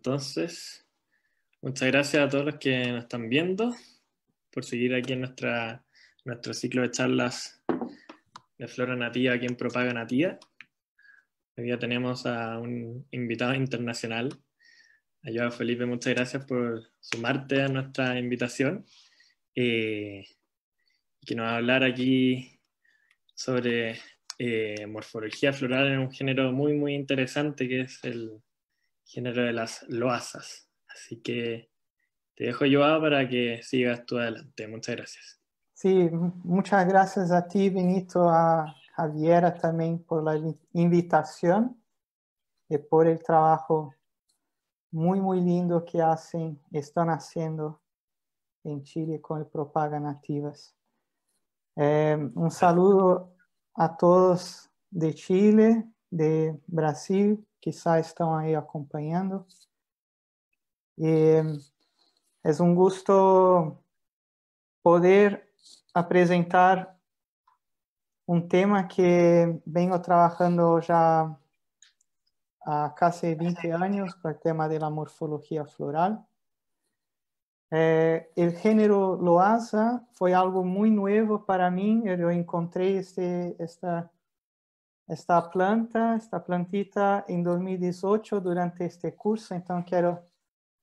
Entonces, muchas gracias a todos los que nos están viendo por seguir aquí en nuestra, nuestro ciclo de charlas de flora nativa quien Propaga Nativa. Hoy día tenemos a un invitado internacional. a Ayuda Felipe, muchas gracias por sumarte a nuestra invitación eh, que nos va a hablar aquí sobre eh, morfología floral en un género muy, muy interesante que es el, género de las loazas. Así que te dejo yo para que sigas tú adelante. Muchas gracias. Sí, muchas gracias a ti, Benito, a Javiera también por la invitación y por el trabajo muy, muy lindo que hacen, están haciendo en Chile con el Propaga Nativas. Eh, un saludo a todos de Chile, de Brasil, que já estão aí acompanhando e é um gosto poder apresentar um tema que venho trabalhando já há quase 20 anos para o tema da morfologia floral. Eh, el género loaza fue algo muy nuevo para mí. Yo encontré este, esta esta planta, esta plantita en 2018 durante este curso, entonces quiero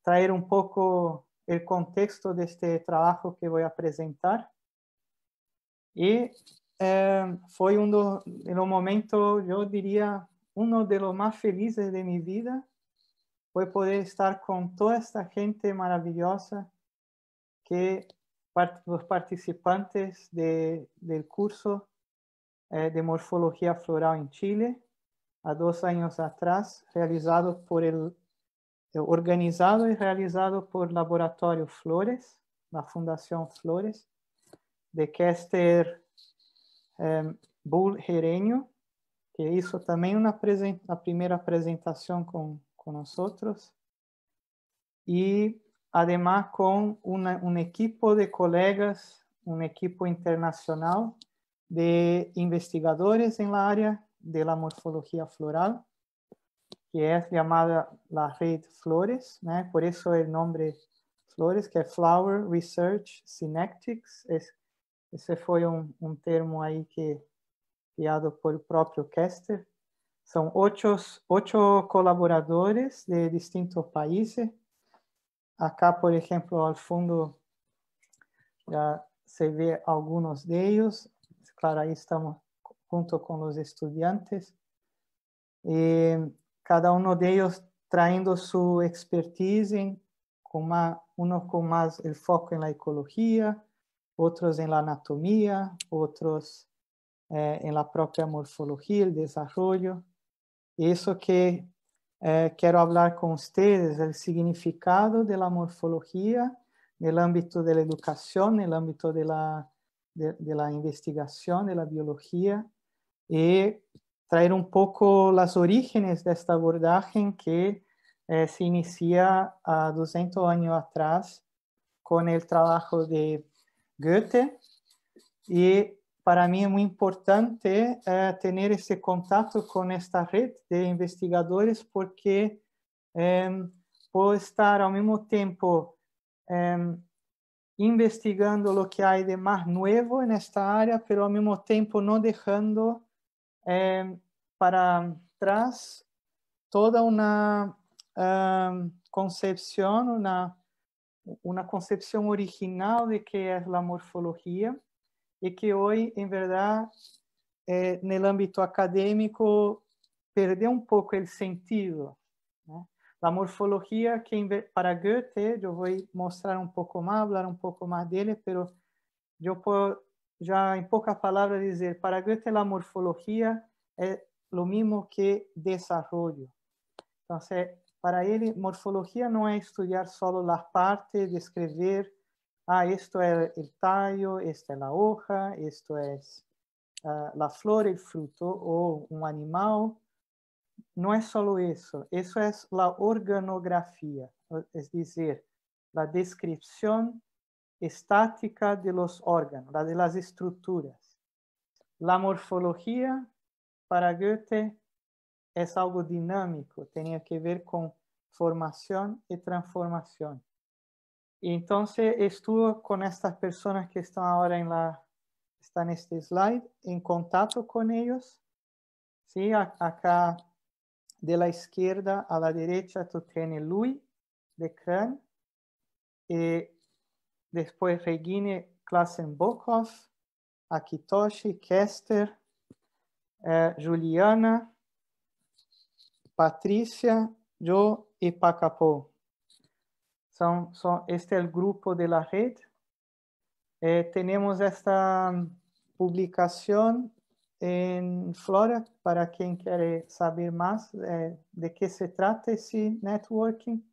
traer un poco el contexto de este trabajo que voy a presentar. Y em, fue uno de los momentos, yo diría, uno de los más felices de mi vida, fue poder estar con toda esta gente maravillosa que los participantes del curso eh, de morfologia Floral em Chile, há dois anos atrás, realizado por el, é, organizado e realizado por laboratório Flores, da Fundação Flores, de Kester eh, Bull Gereño, que hizo também uma primeira apresentação presentación com con nosotros. además com um equipo de colegas, um equipo internacional de investigadores en la área de la morfología floral, que es llamada la red Flores, ¿no? por eso el nombre Flores, que es Flower Research Synectics, es, ese fue un, un termo ahí que criado por el propio Kester. Son ocho, ocho colaboradores de distintos países. Acá, por ejemplo, al fondo ya se ve algunos de ellos. claro, ahí estamos junto con los estudiantes, eh, cada uno de ellos trayendo su expertise, en, con uno con más el foco en la ecología, otros en la anatomía, otros eh, en la propia morfología, el desarrollo. eso que eh, quiero hablar con ustedes, el significado de la morfología en el ámbito de la educación, en el ámbito de la de, la investigación de la biología y traer un poco las orígenes de esta abordaje que eh, se inicia a 200 años atrás con el trabajo de Goethe y para mí es muy importante eh, tener ese contacto con esta red de investigadores porque em, puedo estar al mismo tiempo eh, investigando o que há de mais novo nesta área, pero ao mesmo tempo não deixando eh, para trás toda uma concepção, uma uma una eh, original de que é a morfologia e que hoje, em verdade, eh, en acadêmico ámbito um pouco o sentido. A morfologia que para Goethe, eu vou mostrar um pouco mais, falar um pouco mais dele, mas eu posso, já em poucas palavras, dizer: para Goethe, a morfologia é o mesmo que desenvolvimento. Então, para ele, morfologia não é estudar só as partes, descrever, ah, isto é o tallo, esta é a hoja, isto é uh, ah, a flor, o fruto ou um animal. no es solo eso, eso es la organografía, es decir, la descripción estática de los órganos, la de las estructuras. La morfología para Goethe es algo dinámico, tenía que ver con formación y transformación. entonces estuve con estas personas que están ahora en la, este slide, en contacto con ellos. Sí, acá de la izquierda a la derecha tú tienes Louis de Kran, eh, después Regine Klassenbokov, Akitoshi, Kester, eh, Juliana, Patricia, yo y Pacapo. Son, son, este es el grupo de la red. Eh, tenemos esta mm, publicación em Flora, para quem quer saber mais é, de que se trata esse networking.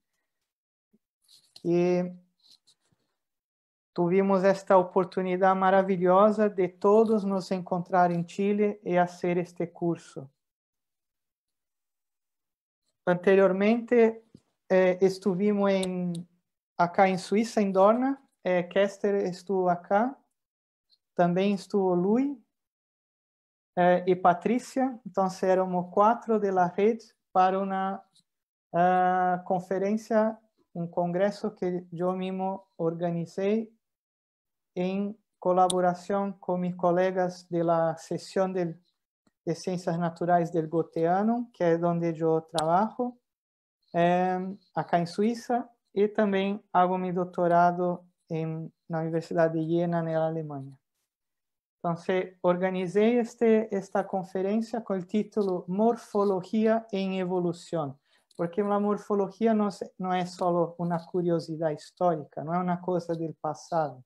E tivemos esta oportunidade maravilhosa de todos nos encontrar em Chile e fazer este curso. Anteriormente, eh, é, estivemos em, acá em Suíça, em Dorna. é Kester estuvo acá. Também estuvo Lui, eh, Patrícia, então entonces éramos cuatro de la red para uma eh, uh, um congresso que eu mesmo organizei em colaboração com meus colegas da sessão de, de Ciencias Naturais del Goteano, que é onde eu trabalho, eh, acá Suíça, e também también hago meu doutorado en la de Jena, na Alemanha. Entonces, organizé este, esta conferencia con el título Morfología en Evolución, porque la morfología no es, no es solo una curiosidad histórica, no es una cosa del pasado.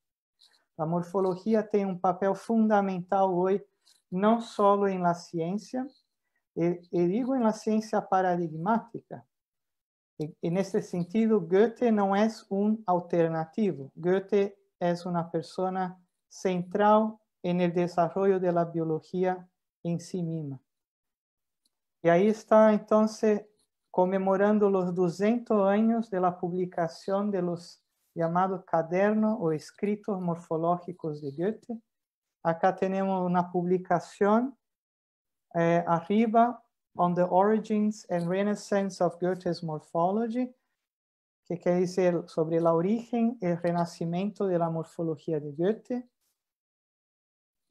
La morfología tiene un papel fundamental hoy, no solo en la ciencia, eh, y, digo en la ciencia paradigmática. en este sentido, Goethe no es un alternativo, Goethe es una persona central en el desarrollo de la biología en sí misma. Y ahí está entonces conmemorando los 200 años de la publicación de los llamados cadernos o escritos morfológicos de Goethe. Acá tenemos una publicación eh, arriba, On the Origins and Renaissance of Goethe's Morphology, que quiere decir sobre la origen y el renacimiento de la morfología de Goethe.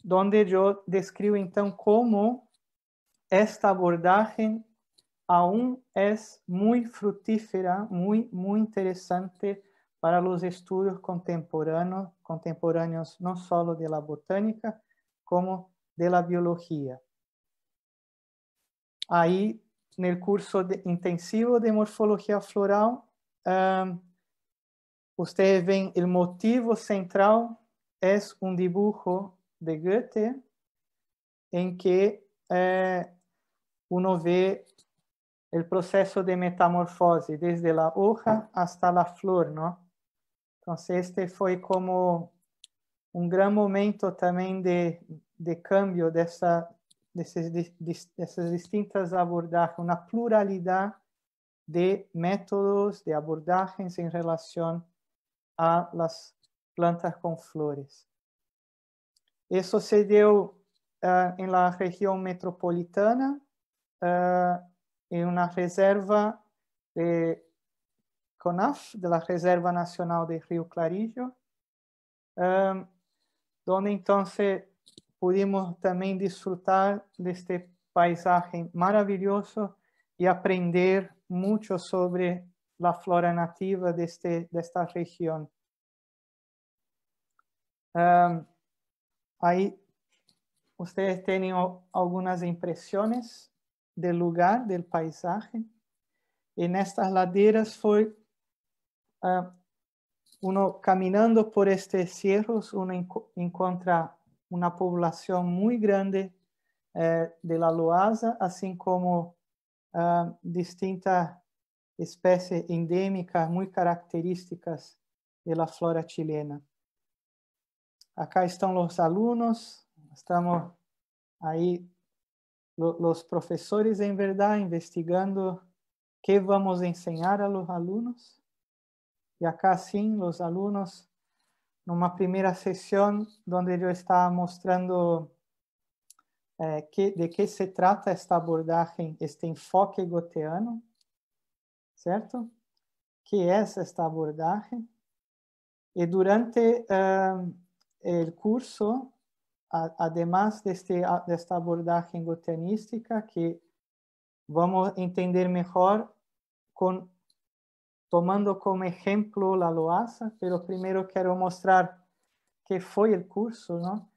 donde eu descrevo então como esta abordagem aún é muito frutífera, muito, muito interessante para os estudos contemporâneos, contemporâneos não só de la botânica, como de la Aí, no curso de, intensivo de morfologia floral, um, vocês veem o motivo central é um dibujo de Goethe, en que eh, uno ve el proceso de metamorfosis desde la hoja hasta la flor, ¿no? Entonces este fue como un gran momento también de, cambio de, esas de, abordajes, una pluralidad de métodos, de abordajes en relación a las plantas con flores. Eso se dio ah, en la región metropolitana, ah, en una reserva de CONAF, de la Reserva Nacional de Río Clarillo, ah, donde entonces pudimos también disfrutar de este paisaje maravilloso y aprender mucho sobre la flora nativa de, este, esta región. Ahí ustedes tienen algunas impresiones del lugar, del paisaje. En estas laderas fue ah, uno caminando por estos cerros, uno encuentra una población muy grande eh, de la loaza, así como ah, distintas especies endémicas muy características de la flora chilena. acá estão os alunos, estamos aí os professores em verdade investigando o que vamos ensinar a los alunos. E acá sim, os alunos numa primeira sessão onde eu estava mostrando eh, que, de que se trata esta abordagem, este enfoque goteano, certo? Que é esta abordagem. E durante uh, el curso, además de, este, de esta abordaje goteanística, que vamos a entender mejor con, tomando como ejemplo la loaza, pero primero quiero mostrar qué fue el curso, ¿no?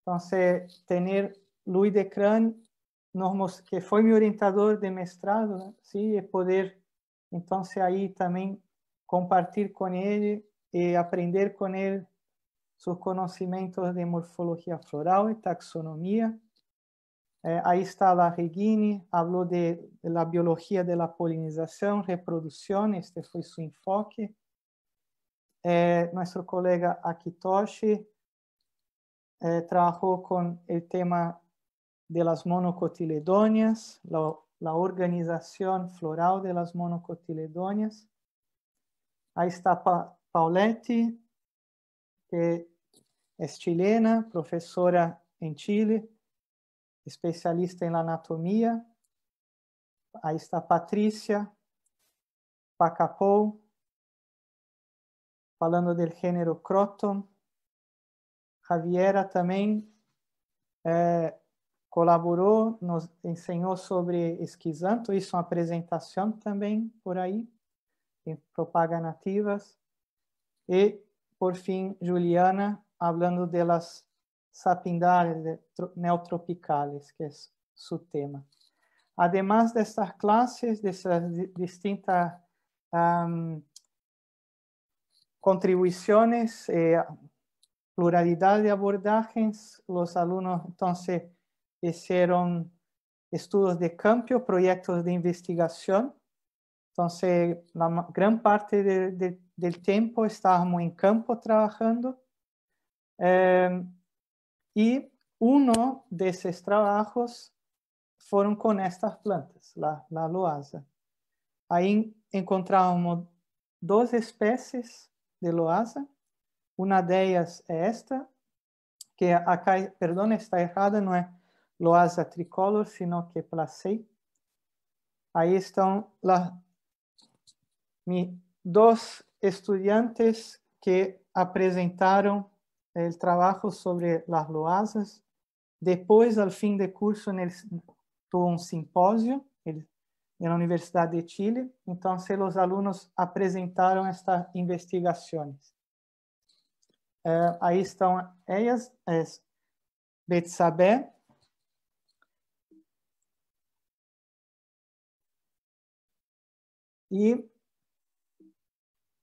Entonces, tener Luis de Cran, que fue mi orientador de Mestrado, ¿sí? Y poder, entonces, ahí también compartir con él y aprender con él sus conocimientos de morfología floral y taxonomía. Eh, ahí está la Regini, habló de, la biología de la polinización, reproducción, este fue su enfoque. Eh, nuestro colega Akitoshi eh, trabajó con el tema de las monocotiledonias, la, organización floral de las monocotiledonias. Ahí está Pauletti, que é chilena, professora em Chile, especialista em anatomia. Aí está Patrícia Pacapou, falando do gênero Croton. Javiera também é, eh, colaborou, nos ensinou sobre esquisanto, isso é uma apresentação também por aí, em nativas E por fin Juliana hablando de las sapindales neotropicales, que es su tema. Además de estas clases, de estas distintas contribuciones, eh, pluralidad de abordajes, los alumnos entonces hicieron estudios de cambio, proyectos de investigación Então, a grande parte de, de, estávamos em campo trabalhando e eh, um desses trabalhos esos com estas plantas, a loasa. Aí encontrábamos duas espécies de loasa. uma delas é esta, que acá, perdão, está errada, não é loasa tricolor, sino que placei. Aí estão as dois estudantes que apresentaram o trabalho sobre as loasas. Depois, ao fim do curso, eles tuvo um simpósio na Universidade de Chile. Então, os alunos apresentaram estas investigações. Uh, eh, aí estão elas, é, Betsabé, e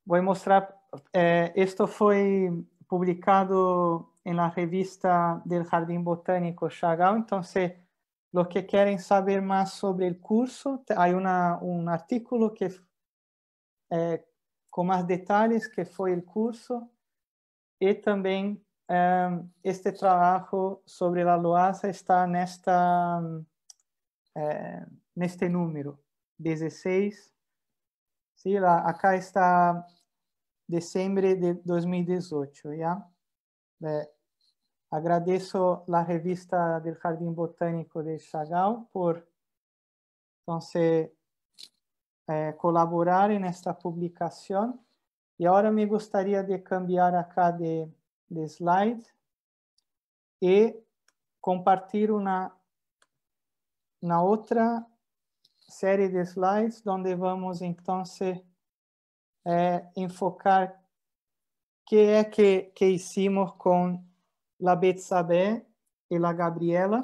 Vou mostrar. Eh, foi publicado na la revista do Jardim Botânico Chagall. Então se los que quieren saber más sobre el curso, hay um un artículo que, eh, é, con más detalles que fue el curso e también é, este trabajo sobre la loasa está nesta esta, número 16 sei lá, acá está dezembro de 2018, yeah? É, agradeço a revista do Jardim Botânico de Chagall por, então, é, colaborar nesta publicação. E agora me gostaria de cambiar acá de, de slide e compartilhar uma outra série de slides, onde vamos então se é, enfocar que é que, que hicimos com la Betsabé e la Gabriela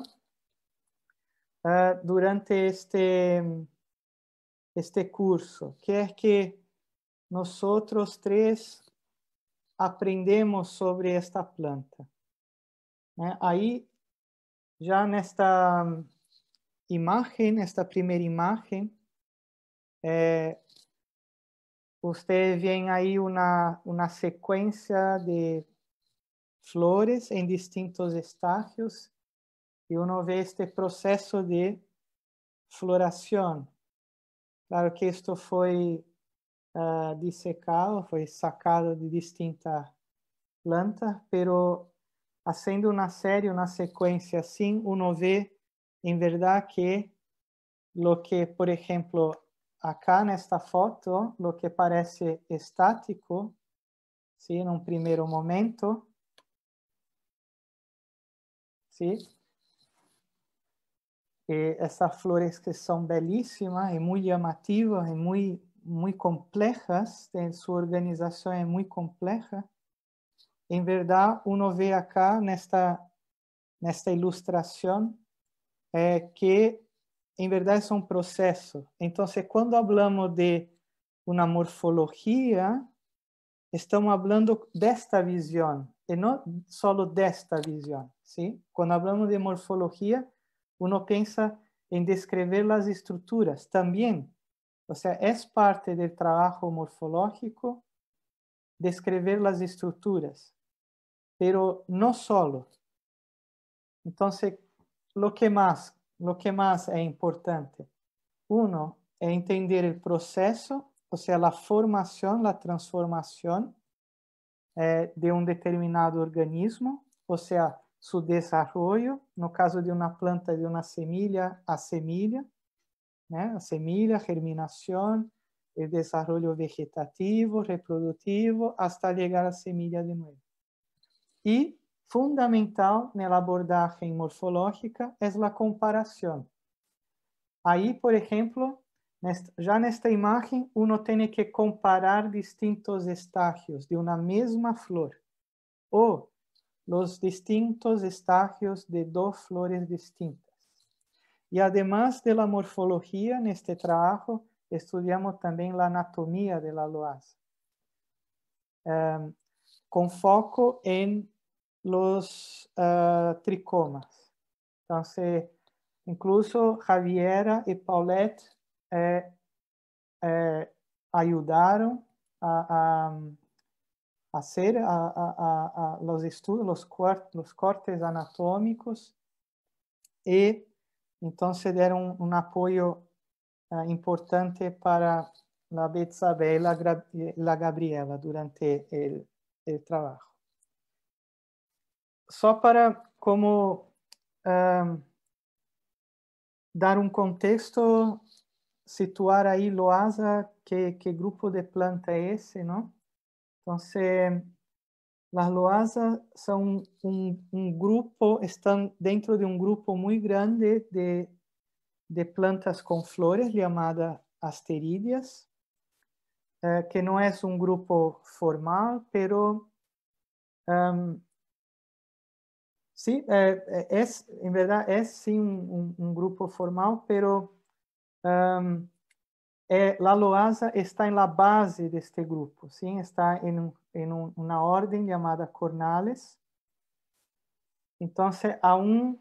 uh, durante este este curso, que é que nós outros três aprendemos sobre esta planta. Né? Aí já nesta imagem, esta primeira imagem, é, eh, você vê aí uma, uma sequência de flores em distintos estágios e uno vê este processo de floração. Claro que isto foi uh, eh, dissecado, foi sacado de distinta planta, pero fazendo uma série, uma sequência assim, uno vê en verdad que lo que, por ejemplo, acá en esta foto, lo que parece estático, ¿sí? en un primer momento, ¿sí? Eh, flores que son bellísimas y muy llamativas y muy, muy complejas, su organización es muy compleja. En verdad, uno ve acá esta, en esta ilustración é que em verdade é um processo. Então, quando falamos de uma morfologia, estamos falando desta visão e não só desta visão, sim? Quando falamos de morfologia, uno pensa em descrever as estruturas também. Ou seja, é parte do trabalho morfológico descrever as estruturas, pero não solo. Então, Lo que mais, lo que mais é importante? Uno é entender o processo, ou seja, a formação, a transformação eh, de um determinado organismo, ou seja, su desarrollo, no caso de uma planta, de uma semilla a semilla, né? a semilla, germinação, o desarrollo vegetativo, reprodutivo, hasta chegar a semilla de novo. E fundamental na abordagem morfológica é a comparação. Aí, por exemplo, já nesta imagem, uno tem que comparar distintos estágios de uma mesma flor ou os distintos estágios de duas flores distintas. E, además de la morfologia, neste trabalho, estudamos também a anatomia de la um, com foco em los uh, tricomas. Entonces, incluso Javiera y Paulette eh, eh, ayudaron a, a hacer a, a, los estudios, los, cortes, los cortes anatómicos y entonces deram un, un apoyo uh, importante para la Betsabe y la, la Gabriela durante el, el trabajo só para como uh, dar um contexto, situar aí Loasa, que, que grupo de planta é esse, não? Então, se as loasas são um, um, grupo, estão dentro de um grupo muito grande de, de plantas com flores, chamada asterídeas, eh, que não é um grupo formal, pero um, Sí, é, é, é, eh, es, en verdad, es sí un, un, un grupo formal, pero um, eh, la Loasa está en la base de este grupo, ¿sí? está en, en un, una orden llamada Cornales. Entonces, aún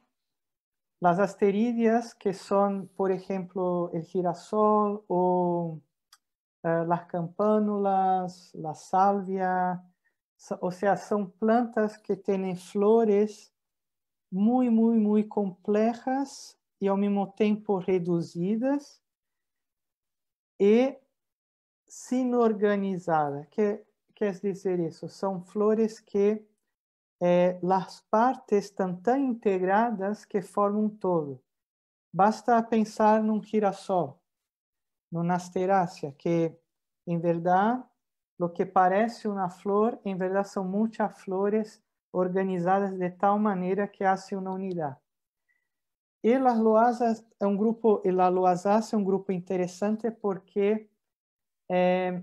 las asteridias que son, por ejemplo, el girasol o eh, las campánulas, la salvia, o sea, são plantas que têm flores muito, muito, muito complejas e ao mesmo tempo reduzidas e sinorganizadas. Que quer dizer isso? São flores que eh, as partes estão tão integradas que formam um todo. Basta pensar num girassol, numa asterácea, que em verdade, o que parece uma flor, em verdade são muitas flores organizadas de tal maneira que hace uma unidade. E las loasas é, é um grupo, e las é um grupo interessante porque é,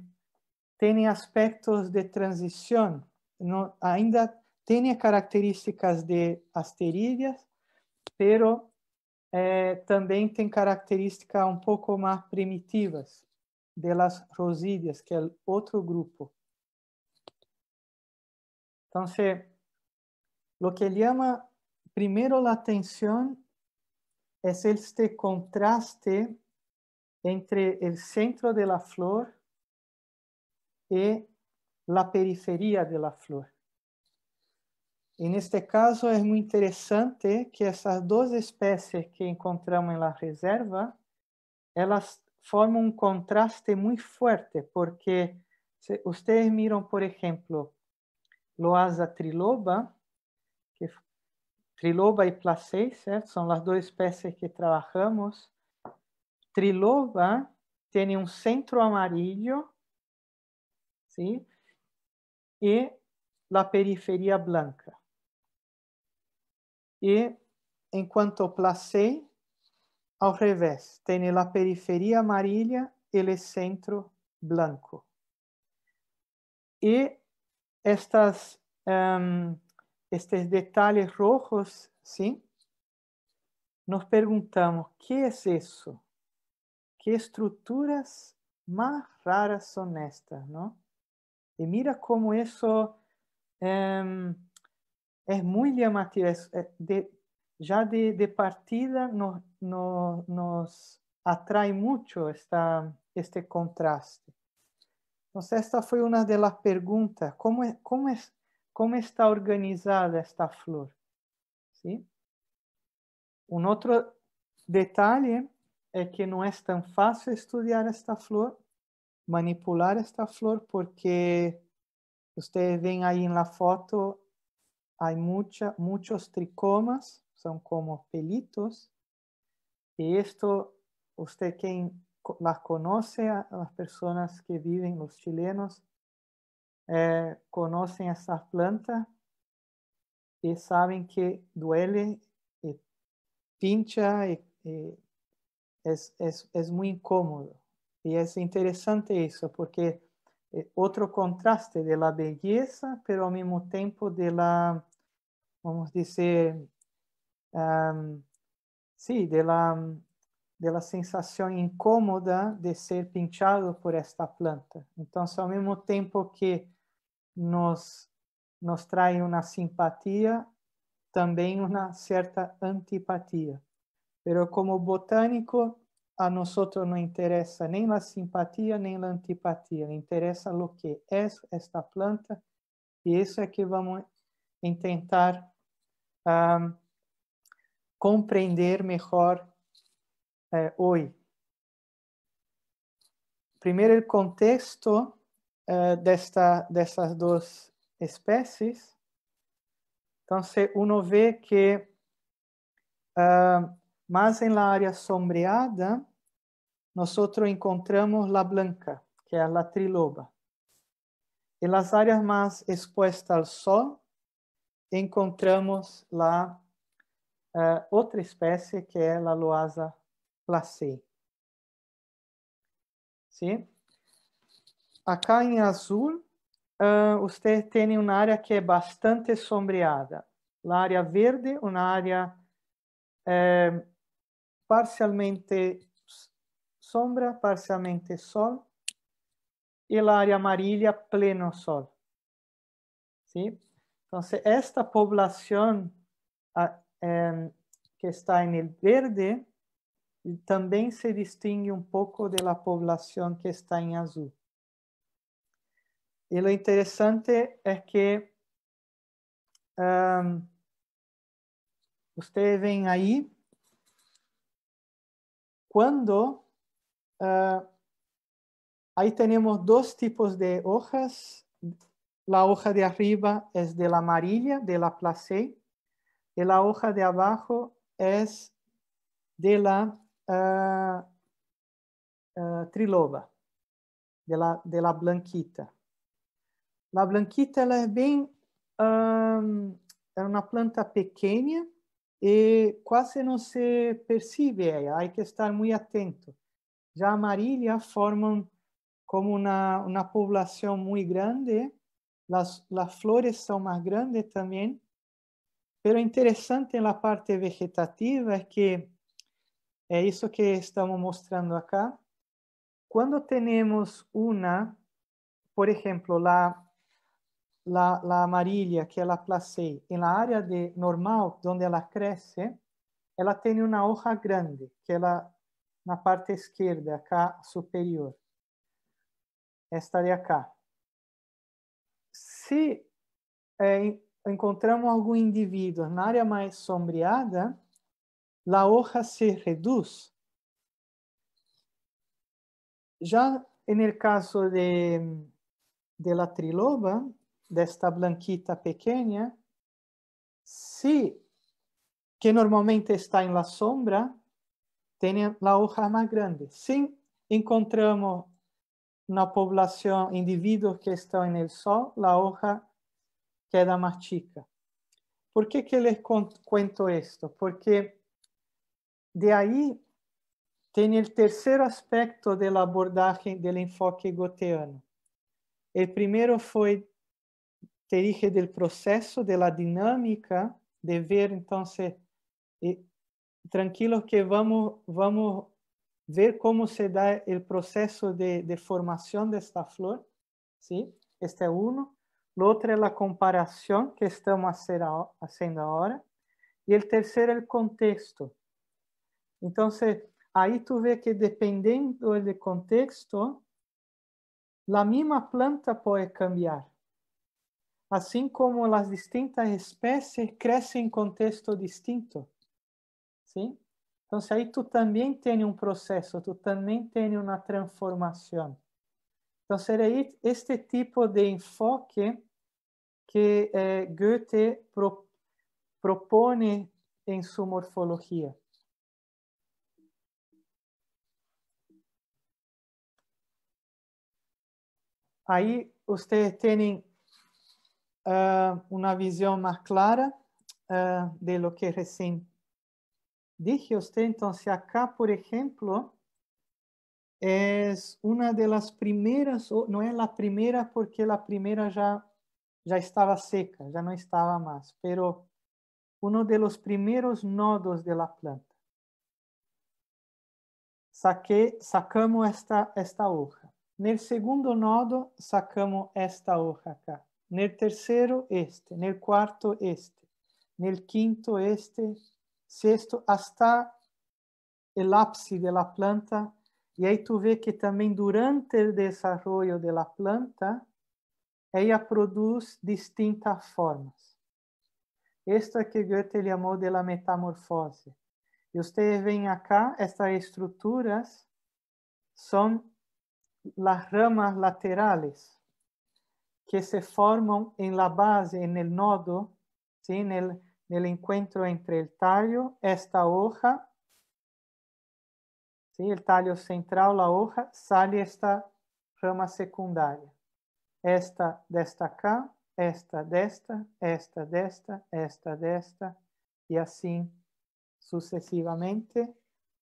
tem aspectos de transição, ainda tem características de asterídeas, pero é, também tem características um pouco mais primitivas de las rosídeas, que é outro grupo. Então, Lo que llama primero la atención es este contraste entre el centro de la flor y la periferia de la flor. En este caso es muy interesante que esas dos especies que encontramos en la reserva, ellas forman un contraste muy fuerte porque ustedes miran, por ejemplo, loaza triloba, Triloba e placei, certo? São as duas espécies que trabalhamos. Triloba tem um centro amarelo, sim? E a periferia branca. E enquanto placei, ao revés, tem a periferia amarela e o centro branco. E estas um, ehm, estes detalhes rojos, sim? Nos perguntamos: que é isso? Que estruturas mais raras são estas, não? E mira como isso é, é muito chamativo. É, eh, de, já de, de partida no, no, nos atrai muito esta, este contraste. Então, esta foi uma das perguntas: como, como, como está organizada esta flor. Sim? Um outro detalhe é que não é tão fácil estudar esta flor, manipular esta flor, porque você veem aí na foto, há muitos tricomas, são como pelitos, e isto, você quem la conoce, as pessoas que vivem, os chilenos, eh, conhecem essa planta e sabem que duele e pincha e, e é, é, é muito incômodo. E é interessante isso, porque é outro contraste da beleza, mas ao mesmo tempo da, vamos dizer, um, sim, sí, da sensação incômoda de ser pinchado por esta planta. Então, ao mesmo tempo que nos, nos trai uma simpatia, também uma certa antipatia. Mas como botânico, a nós não interessa nem a simpatia nem a antipatia, interessa o que é esta planta e isso é que vamos tentar um, compreender melhor eh, hoje. Primeiro, o contexto uh, desta, dessas duas espécies, então se uno vê que uh, mais em la área sombreada, nós encontramos la blanca, que é a triloba. Em las áreas mais expostas ao sol, encontramos lá uh, eh, outra espécie que é a loasa placei. Sim? Acá em azul, uh, você tem uma área que é bastante sombreada. A área verde, uma área eh, parcialmente sombra, parcialmente sol. E a área amarilla, pleno sol. ¿sí? Entonces, esta población ah, que está em verde também se distingue um pouco da população que está em azul. Y lo interesante es que ustedes ven ahí cuando ah, ahí tenemos dos tipos de hojas. La hoja de arriba es de la amarilla, de la placé, y la hoja de abajo es de la ah, ah, triloba, de la blanquita. La Blanquita ela é bem. Um, é uma planta pequena e quase não se percebe ela, há que estar muito atento. Já a formam como uma, uma população muito grande, as, as flores são mais grandes também. Pero interessante na parte vegetativa é que é isso que estamos mostrando aqui Quando temos uma, por exemplo, a la, la amarilla que la placei en la área de normal donde ela crece, ela tem uma hoja grande, que ela na parte esquerda, acá superior. Esta de acá. Se eh, encontramos algum indivíduo na área mais sombreada, a hoja se reduz. Já no caso de, de la triloba, desta blanquita pequena, se que normalmente está em la sombra, tem la hoja mais grande. Se encontramos na população indivíduos que estão no sol, la hoja queda mais chica. Por que que les cuento esto? Porque de aí tem o terceiro aspecto da abordagem do enfoque goteano. O primeiro foi te dije del proceso, de la dinámica, de ver entonces, e, tranquilo que vamos, vamos ver cómo se da el proceso de, formación de esta flor, ¿sí? Este es uno. Lo otro es la comparación que estamos haciendo ahora. Y e el tercero, el contexto. Entonces, ahí tú ves que dependiendo del contexto, la misma planta puede cambiar. assim como as distintas espécies crescem em contexto distinto. Sim? Então, se aí tu também tem um processo, tu também tem uma transformação. Então, seria este tipo de enfoque que eh, Goethe pro, propõe em sua morfologia. Aí vocês têm Eh, una visión más clara eh, de lo que recién dije usted. Entonces acá, por ejemplo, es una de las primeras, no es la primera porque la primera ya, ya estaba seca, ya no estaba más, pero uno de los primeros nodos de la planta. Saqué, sacamos esta, esta hoja. En el segundo nodo, sacamos esta hoja acá. No terceiro, este. No quarto, este. No quinto, este. Sexto, hasta el ápice da planta. E aí tu vê que também durante o desenvolvimento da planta, ela produz distintas formas. Isto é que Goethe chamou de la metamorfose. E vocês veem aqui estas estruturas são as ramas laterais que se forman en la base, en el nodo, ¿sí? en, el, encuentro entre el tallo, esta hoja, ¿sí? el tallo central, la hoja, sale esta rama secundaria. Esta de esta acá, esta de esta, esta de esta, esta de esta, y así sucesivamente.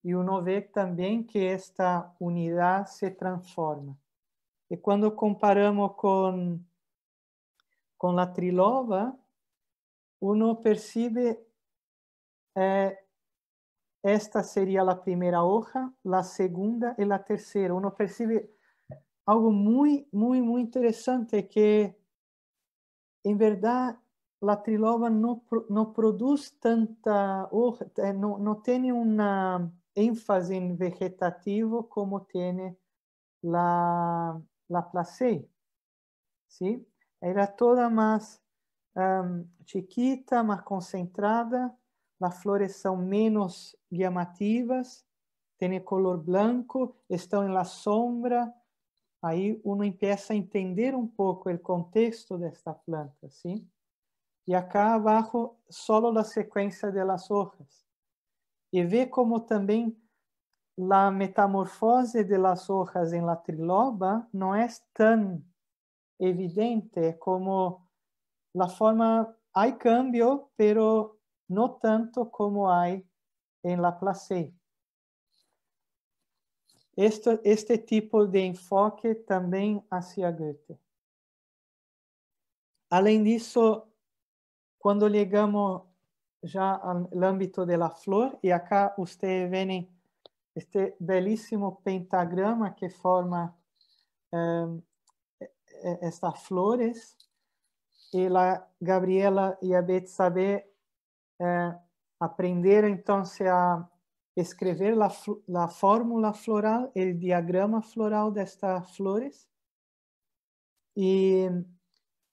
Y uno ve también que esta unidad se transforma. Y cuando comparamos con com a trilova, uno percibe eh, esta seria a primeira hoja, a segunda e a terceira. Uno percibe algo muito muito muito interessante que em verdade a trilova não não produz tanta hoja, eh, não no tiene una énfasis vegetativo como tem a la Sim? ¿sí? Era toda mais um, chiquita, mais concentrada, as flores são menos llamativas, têm color branco, estão em la sombra. Aí uno empieza a entender um pouco o contexto desta planta, sim? E acá abaixo, solo a sequência das hojas. E vê como também a metamorfose das hojas em la triloba não é tão evidente é como a forma há cambio, pero não tanto como há em la placé. Este, este tipo de enfoque também hacia Goethe. Além disso, quando chegamos já ao âmbito da flor, e acá vocês veem este belíssimo pentagrama que forma eh, é, estas flores e a Gabriela e a Betsabe eh, é, aprenderam então a escrever a, a fórmula floral, o diagrama floral destas flores. E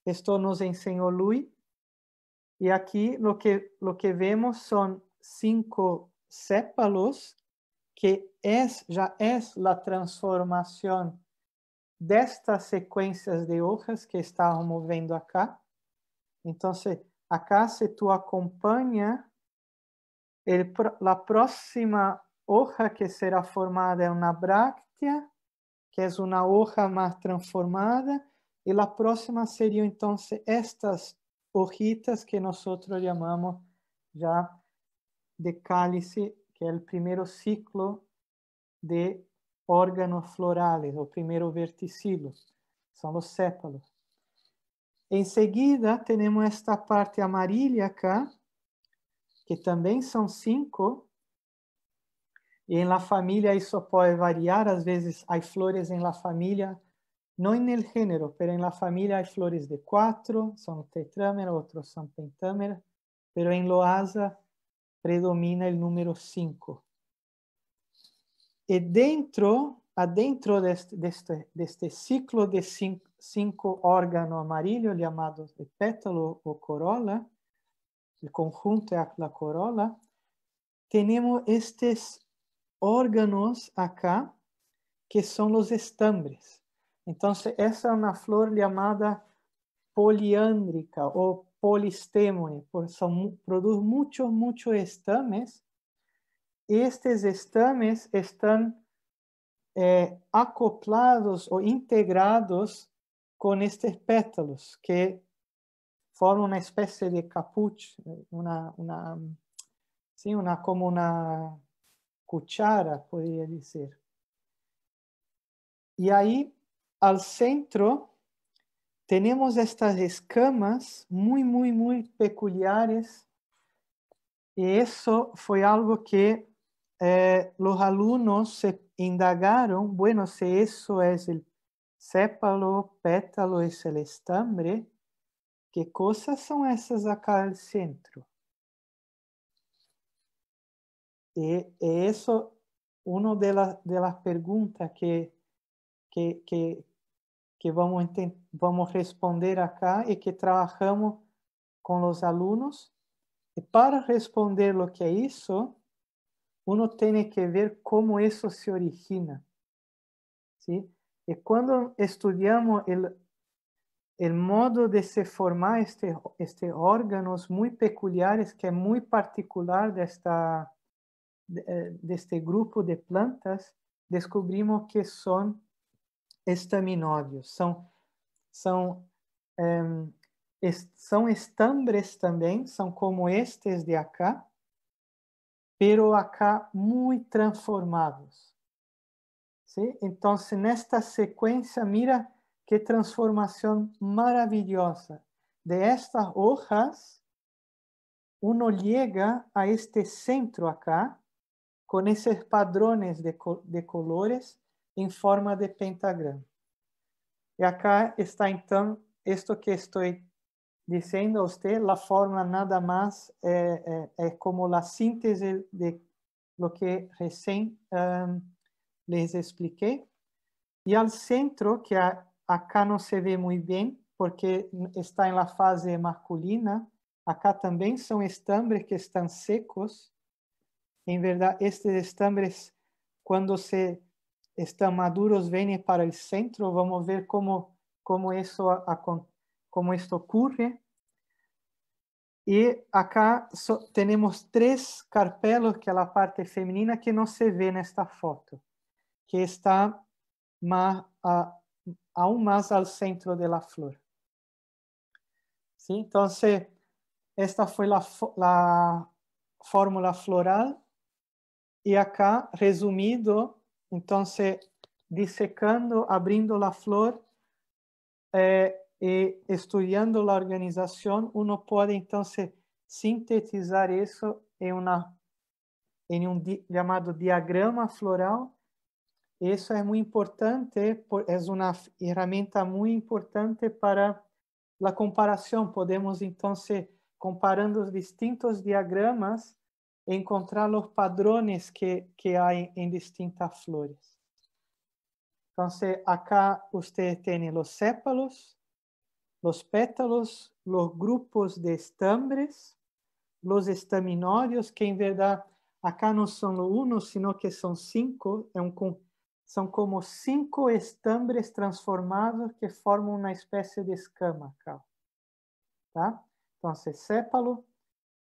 isto nos ensinou Lui. E aqui o que lo que vemos são cinco sépalos que é já é a transformação destas sequências de hojas que estávamos vendo acá. Então, acá, se tu acompanha, a próxima hoja que será formada é uma bráctea, que é uma hoja mais transformada, e a próxima seriam, então, estas hojitas que nós chamamos já de cálice, que é o primeiro ciclo de órganos florales, o primeiro verticilo, são os sépalos. Em seguida, temos esta parte amarela cá, que também são cinco. E em la família isso pode variar, às vezes há flores em la família, não no gênero, mas em la família há flores de quatro, são tetrámera, outros são pentâmera, mas em loasa predomina o número cinco. E dentro, adentro deste, deste, deste ciclo de cinco, cinco órganos amarillos chamados de pétalo ou corola, o conjunto é a corola, temos estes órgãos acá, que são os estambres. Então, essa é uma flor chamada poliândrica ou polistêmone, porque produz muitos, muitos estames estos estames están eh, acoplados o integrados con estos pétalos, que forman una especie de capucha una como una cuchara, podría decir. Y ahí, al centro, tenemos estas escamas muy, muy, muy peculiares, Y eso fue algo que eh, los alumnos se indagaron, bueno, si eso es el sépalo, pétalo es el estambre, ¿qué cosas son esas acá al centro? Y eso, una de, las preguntas que, que, que, vamos, vamos a responder acá y que trabajamos con los alumnos. Y para responder lo que hizo, uno tiene que ver cómo eso se origina. ¿sí? Y cuando estudiamos el, el modo de se formar este, este órganos muy peculiares, que es muy particular de, esta, de, eh, de este grupo de plantas, descobrimos que son estaminódeos, são, são, est são estambres também, são como estes de acá, pero acá muy transformados. ¿Sí? Entonces, en esta secuencia, mira qué transformación maravillosa. De estas hojas, uno llega a este centro acá, con esos padrones de, de colores en forma de pentagrama. Y acá está entonces esto que estoy dizendo a você a forma nada mais é eh, eh, como a síntese de lo que recién um, ehm, les e Y al centro, que a, acá não se vê muito bem porque está em la fase masculina, acá também são estambres que estão secos. em verdade estes estambres, quando se estão maduros, vêm para o centro. Vamos ver como como isso acontece como isso ocorre E acá temos três carpelos, que é a parte feminina, que não se vê nesta foto, que está mais, a, aún mais ao centro da flor. Então Entonces, esta foi a fórmula floral e acá, resumido, entonces, dissecando, abrindo a flor, eh, e eh, estudando a organização, uno pode então sintetizar isso em, uma, em um di, chamado diagrama floral. Isso é muito importante, é uma ferramenta muito importante para a comparação. Podemos então comparando os distintos diagramas encontrar os padrões que, que há em, distintas flores. Então, acá você tem os sépalos, los pétalos, los grupos de estambres, los estaminórios, que em verdade acá não são um, sino que são cinco, é um, são como cinco estambres transformados que formam uma espécie de escama acá. Tá? Então, sépalo,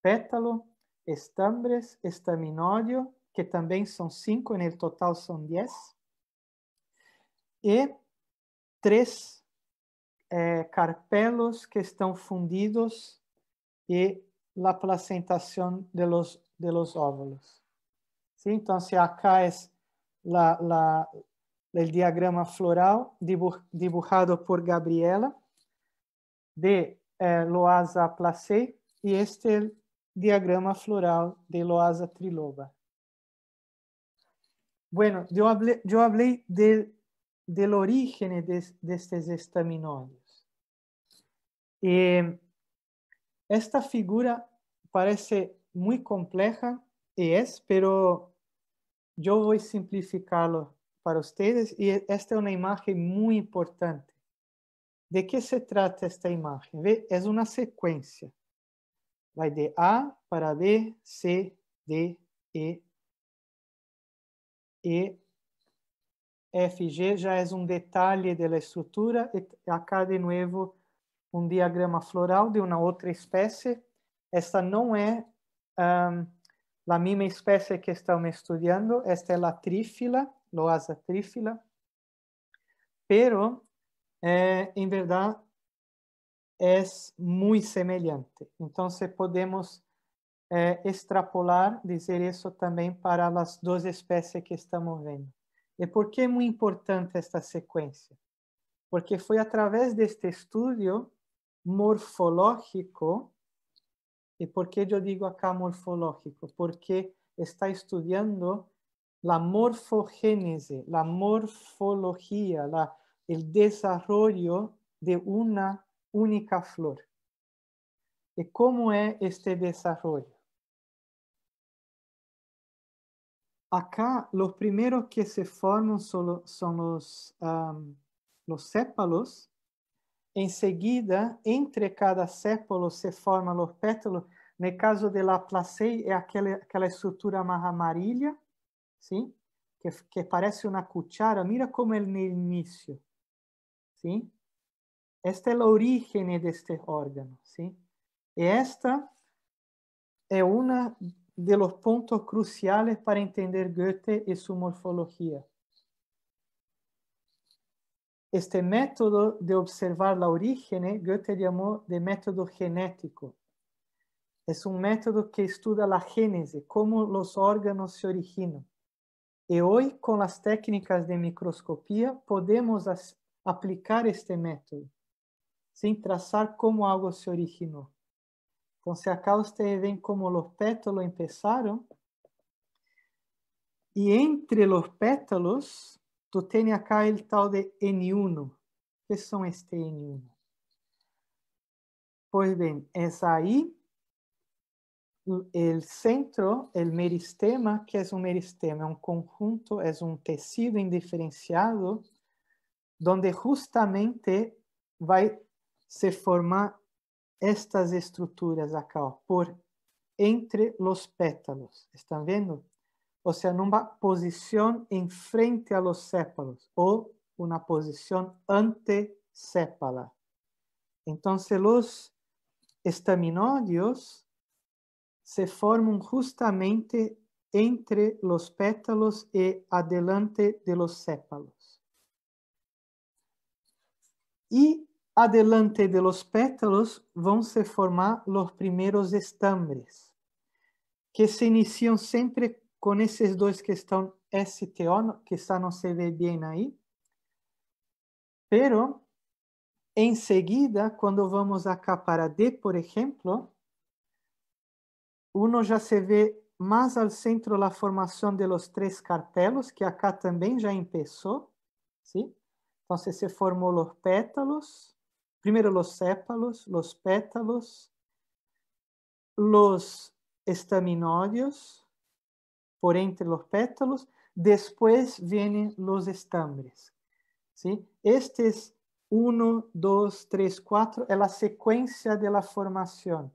pétalo, estambres, estaminório, que também são cinco, no total são dez, e três é, carpelos que estão fundidos e la placentação de los, de los óvulos. ¿Sí? se acá é la, la, el diagrama floral dibujado por Gabriela de eh, Loasa placei e este el diagrama floral de Loasa triloba. Bueno, eu hablé, yo hablé de, del origen de, de estos Eh, esta figura parece muy compleja y es, pero yo voy a simplificarlo para ustedes y e-, esta es una imagen muy importante. ¿De qué se trata esta imagen? Es una secuencia. Va de A para B, C, D, E. E, F, G es un detalle de la estructura. Y acá de nuevo. um diagrama floral de uma outra espécie. Esta não é um, a mesma espécie que estamos estudando, esta é a trífila, loasa trífila. Pero, eh, em verdade, é muito semelhante. Então, podemos eh, extrapolar, dizer isso também para as duas espécies que estamos vendo. E por que é muito importante esta sequência? Porque foi através deste estudo morfológico. ¿Y por qué yo digo acá morfológico? Porque está estudiando la morfogénesis, la morfología, la, el desarrollo de una única flor. ¿Y cómo es este desarrollo? Acá los primeros que se forman son los, um, los sépalos Em seguida, entre cada século se forma o pétalo. No caso de La Placei, é aquela, aquela estrutura amarrilha, sim? Que, que parece uma cuchara. Mira como é no início, sim? Esta é a origem deste órgão, sim? E esta é uma de los pontos cruciais para entender Goethe e sua morfologia. Este método de observar la origen eh, Goethe llamó de método genético. Es un método que estudia la génesis, cómo los órganos se originan. Y hoy con las técnicas de microscopía podemos aplicar este método sin trazar cómo algo se originó. Entonces acá ustedes ven cómo los pétalos empezaron y entre los pétalos Tu tem acá o tal de N1. que são este N1? Pois bem, é aí o centro, o meristema, que é um meristema, é um conjunto, é um tecido indiferenciado, onde justamente vai se formar estas estruturas aqui ó, por entre os pétalos. Estão vendo? ou seja, numa posição em frente a los sépalos ou uma posição ante sépala. Entonces os estaminodios se formam justamente entre os pétalos e adelante de los sépalos. E adelante de los pétalos vão se formar os primeiros estambres, que se iniciam sempre com esses dois que estão STO, que está não se vê bem aí. Pero, em seguida, quando vamos acá para D, por exemplo, uno já se vê mais ao centro a formação de los três carpelos, que acá também já começou. ¿sí? Então, se formou os pétalos, primeiro os sépalos, os pétalos, os estaminóides por entre los pétalos, después vienen los estambres. ¿sí? Este es 1, 2, 3, 4, es la secuencia de la formación.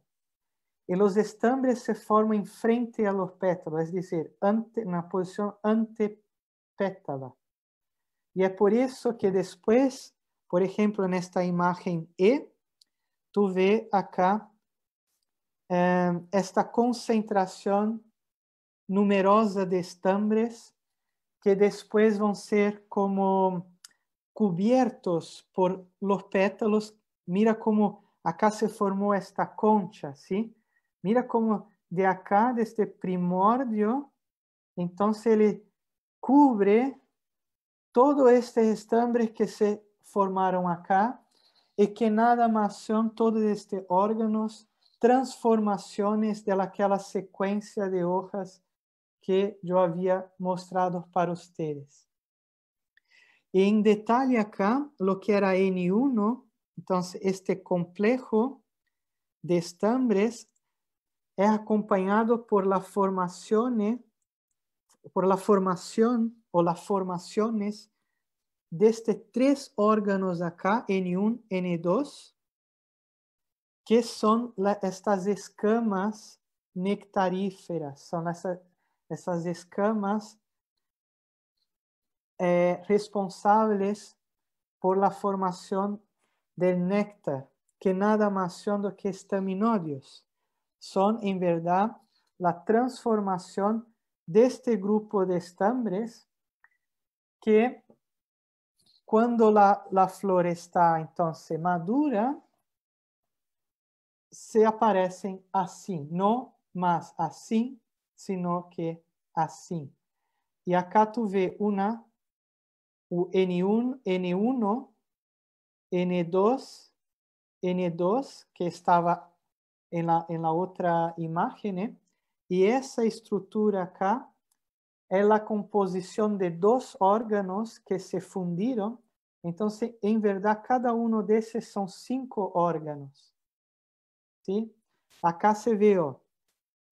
Y los estambres se forman frente a los pétalos, es decir, ante, en la posición antepétala. Y es por eso que después, por ejemplo, en esta imagen E, tú ves acá eh, esta concentración numerosa de estambres que depois vão ser como cubiertos por los pétalos. Mira como acá se formou esta concha, sim? Mira como de acá, deste primórdio, primordio, entonces ele cubre todos estes estambres que se formaram acá e que nada mais são todos estes órgãos, transformações daquela sequência de hojas que eu havia mostrado para vocês. E em detalhe acá, lo que era N1, então este complexo de estambres é acompanhado por la formazione, por la formación ou las formaciones deste três órgãos acá, N1, N2, que são estas escamas nectaríferas, são essas esas escamas eh, responsables por la formación del néctar, que nada más son que estaminodios. Son en verdad la transformación de este grupo de estambres que cuando la flor está entonces madura, se aparecen así, no más así, sino que assim. E acá tuve una, u N1, N1, N2, N2, que estava em la, en la otra imagen, ¿eh? y esa acá é a composição de dois órganos que se fundiram. Então, em verdade, cada um desses são cinco órganos. ¿sí? Acá se vê, ó,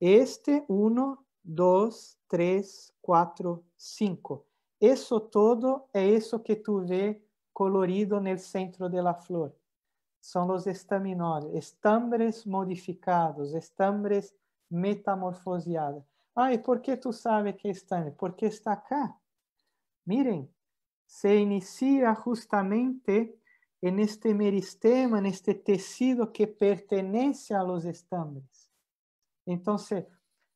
Este 1, 2, 3, 4, 5. Eso todo es eso que tú ves colorido en el centro de la flor. Son los estaminores estambres modificados, estambres metamorfoseados. Ah, por qué tú sabes que están? estambre? Porque está acá. Miren, se inicia justamente en este meristema, en este tecido que pertenece a los estambres. Entonces,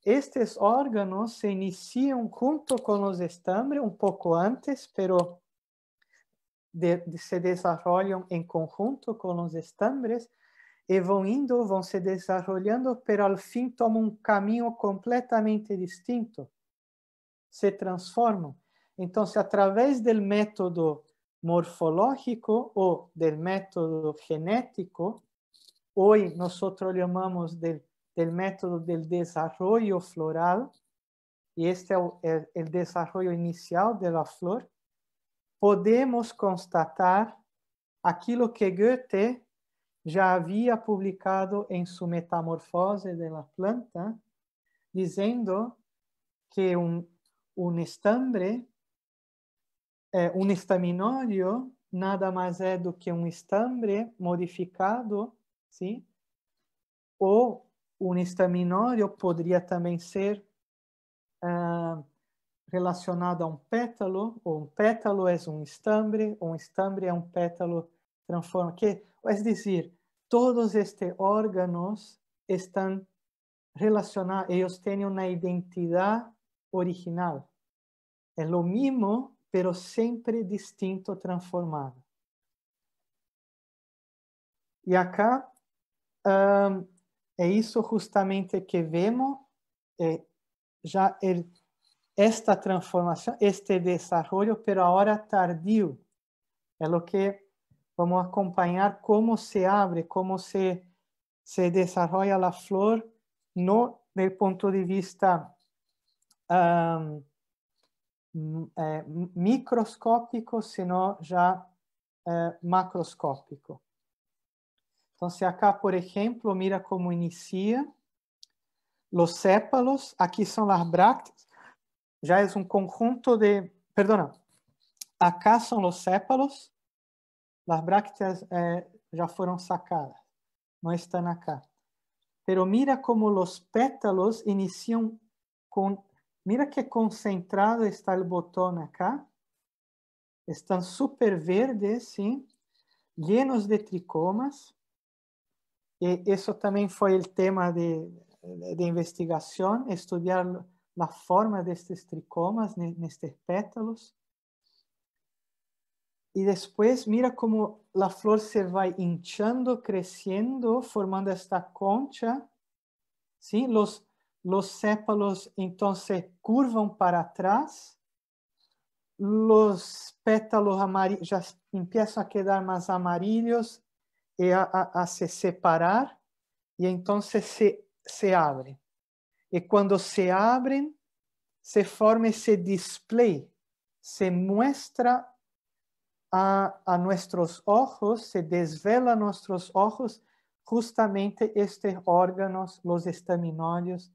estos órganos se inician junto con los estambres un poco antes, pero se desarrollan en conjunto con los estambres y van indo, van se desarrollando, pero al fin toman un camino completamente distinto. Se transforman. Entonces, a través del método morfológico o del método genético, hoy nosotros llamamos del del método del desarrollo floral, y este es el, el desarrollo inicial de la flor, podemos constatar aquilo que Goethe já havia publicado em sua Metamorfose de la Planta, dizendo que um, um estambre, eh, um estaminório, nada mais é do que um estambre modificado, sim? ou um estaminório poderia também ser uh, relacionado a um pétalo, ou um pétalo é um estambre, ou um estambre é um pétalo transforma. Que, é dizer, todos estes órgãos estão relacionados, eles têm uma identidade original. É o mesmo, pero sempre distinto, transformado. E acá, um, ah, é isso justamente que vemos eh, já el, é esta transformação, este desarrollo, mas agora tardio, É o que vamos acompanhar como se abre, como se se desenvolve a flor, no do ponto de vista um, eh, é, microscópico, senão já eh, macroscópico então se acá, por exemplo mira como inicia. Los sépalos, aqui são las brácteas, já é um conjunto de, perdona, acá são los sépalos, las brácteas eh, foram sacadas, não estão acá. Pero mira como los pétalos inician com mira que concentrado está el botón acá, están súper verdes, sim llenos de tricomas. Eh, eso también fue el tema de, investigación, estudiar la forma de estos tricomas estos pétalos. Y después mira cómo la flor se va hinchando, creciendo, formando esta concha. ¿sí? Los, los sépalos entonces curvan para atrás. Los pétalos amarillos ya empiezan a quedar más amarillos é a, a, a se separar e então se, se abre. E quando se abrem, se forma esse display, se mostra a, a nossos olhos, se desvela nossos olhos, justamente estes órgãos, os estaminóides,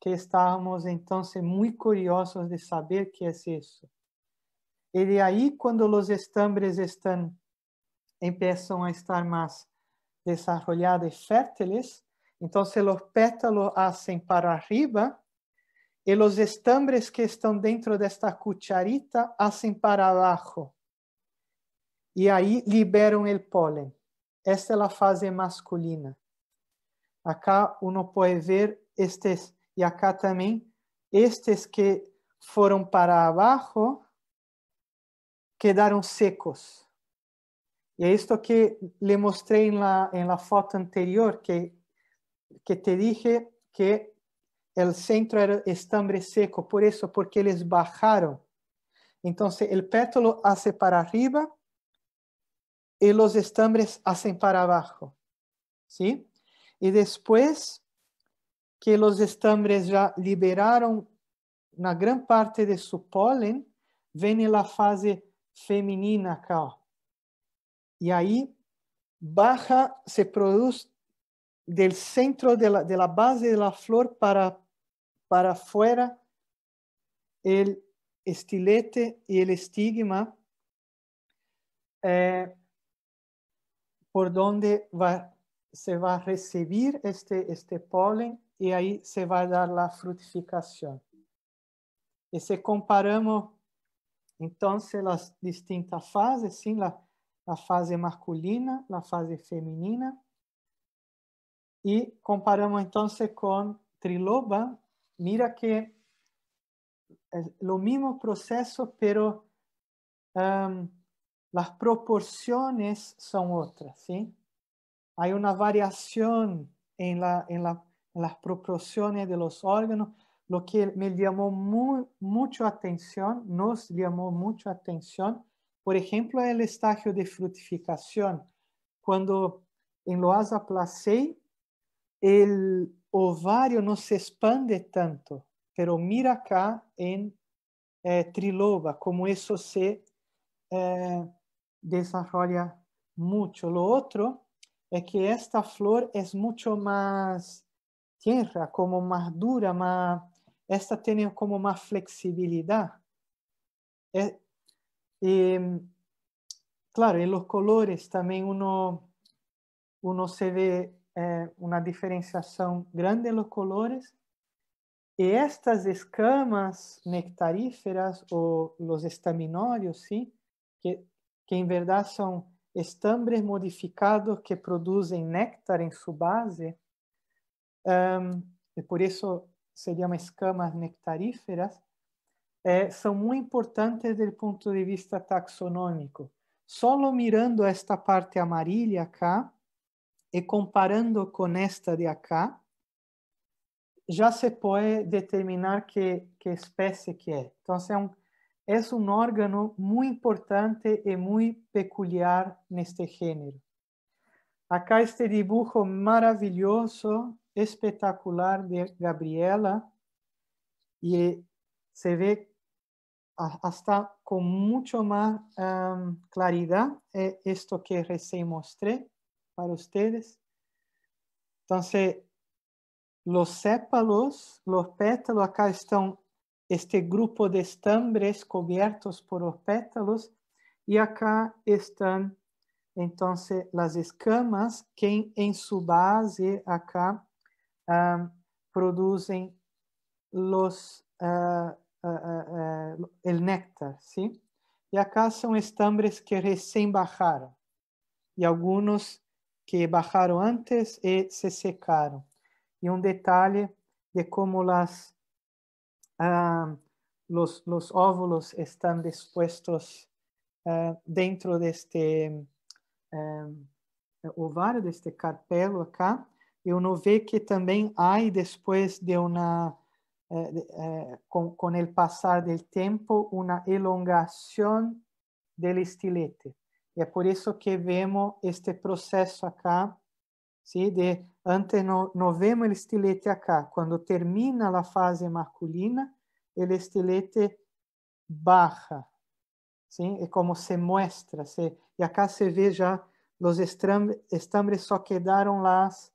que estávamos então muito curiosos de saber que é isso. Ele aí, quando os estambres estão empiezan a estar más desarrolladas y fértiles, entonces los pétalos hacen para arriba y los estambres que están dentro de esta cucharita hacen para abajo. Y ahí liberan el polen. Esta es é la fase masculina. Acá uno puede ver estes, y acá también, estes que fueron para abajo quedaron secos. Y esto que le mostré en la, foto anterior, que, que te dije que el centro era estambre seco, por eso, porque les bajaron. Entonces el pétalo hace para arriba y los estambres hacen para abajo. ¿Sí? Y después que los estambres ya liberaron una gran parte de su polen, viene la fase femenina acá y ahí baja, se produce del centro de la, base de la flor para, afuera el estilete y el estigma eh, por donde va, se va a recibir este, este polen y ahí se va a dar la frutificación. Y si comparamos entonces las distintas fases, ¿sí? la, la fase masculina, la fase femenina. Y comparamos entonces con Triloba. Mira que es lo mismo proceso, pero em, las proporciones son otras, Hay una variación en, las proporciones de los órganos, lo que me llamó mucho atención, nos llamó mucho atención, por ejemplo, el estagio de fructificación cuando en Loasa placei el ovario no se expande tanto, pero mira acá en eh, Triloba como eso se eh, desarrolla mucho. Lo otro es que esta flor es mucho más tierra, como más dura, más, esta tiene como más flexibilidad. claro, em los colores también uno, uno se ve eh, é, una diferenciación grande en los colores. E estas escamas nectaríferas ou los estaminórios, ¿sí? que, que en verdad son estambres modificados que producen néctar en su base, um, ehm, por eso seriam escamas nectaríferas, é, são muito importantes do ponto de vista taxonômico. Só mirando esta parte amarela cá e comparando com esta de aqui, já se pode determinar que, que espécie que é. Então, é um, é um órgão muito importante e muito peculiar neste gênero. Acá este dibujo maravilhoso, espetacular de Gabriela, e se vê Ah, hasta con mucho más claridad eh, esto que recién mostré para ustedes. Entonces, los sépalos, los pétalos, acá están este grupo de estambres cubiertos por los pétalos y acá están entonces las escamas que en su base acá producen los... Ah, uh, uh, el néctar, ¿sí? Y acá são estambres que recém bajaram. e alguns que bajaram antes e eh, se secaram. E um detalhe de como las, uh, los, los, óvulos estão dispostos ah, dentro deste ah, ovário, deste carpelo acá. Eu não vejo que também há, depois de uma eh, eh, con, con, el pasar del tiempo una elongación del estilete. Y es por eso que vemos este proceso acá, ¿sí? de antes no, no vemos el estilete acá, cuando termina la fase masculina, el estilete baja, ¿sí? es como se muestra, se, y acá se ve ya los estambres só quedaron las,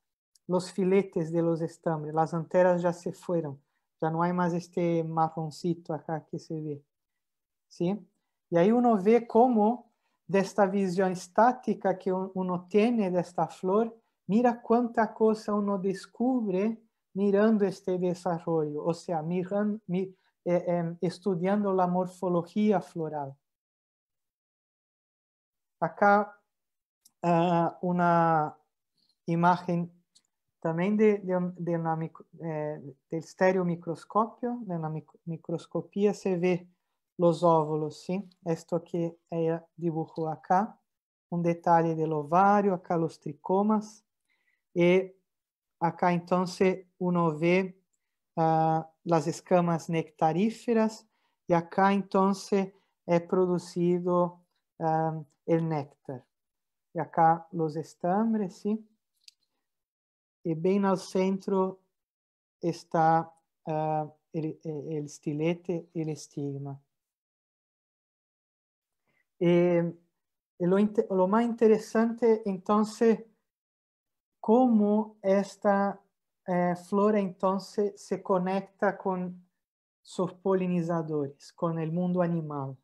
los filetes de los estambres, las anteras ya se fueron já não há mais este marroncito aqui que se vê. Sim? E aí uno vê como desta visão estática que uno tem desta flor, mira quanta coisa uno descobre mirando este desarrollo, ou seja, mirando, mir, eh, eh, estudando a morfologia floral. Acá uh, ah, uma imagem También del de, de la eh, microscopía, se ve los óvulos, ¿sí? Esto que ella dibujó acá, un detalle del ovario, acá los tricomas, y acá entonces uno ve ah, las escamas nectaríferas, y acá entonces es producido ah, el néctar. y acá los estambres, ¿sí? y eh, bien al centro está ah, eh, el, estilete y el estigma. Em, lo, más interesante entonces, cómo esta eh, flora entonces se conecta con sus polinizadores, con el mundo animal.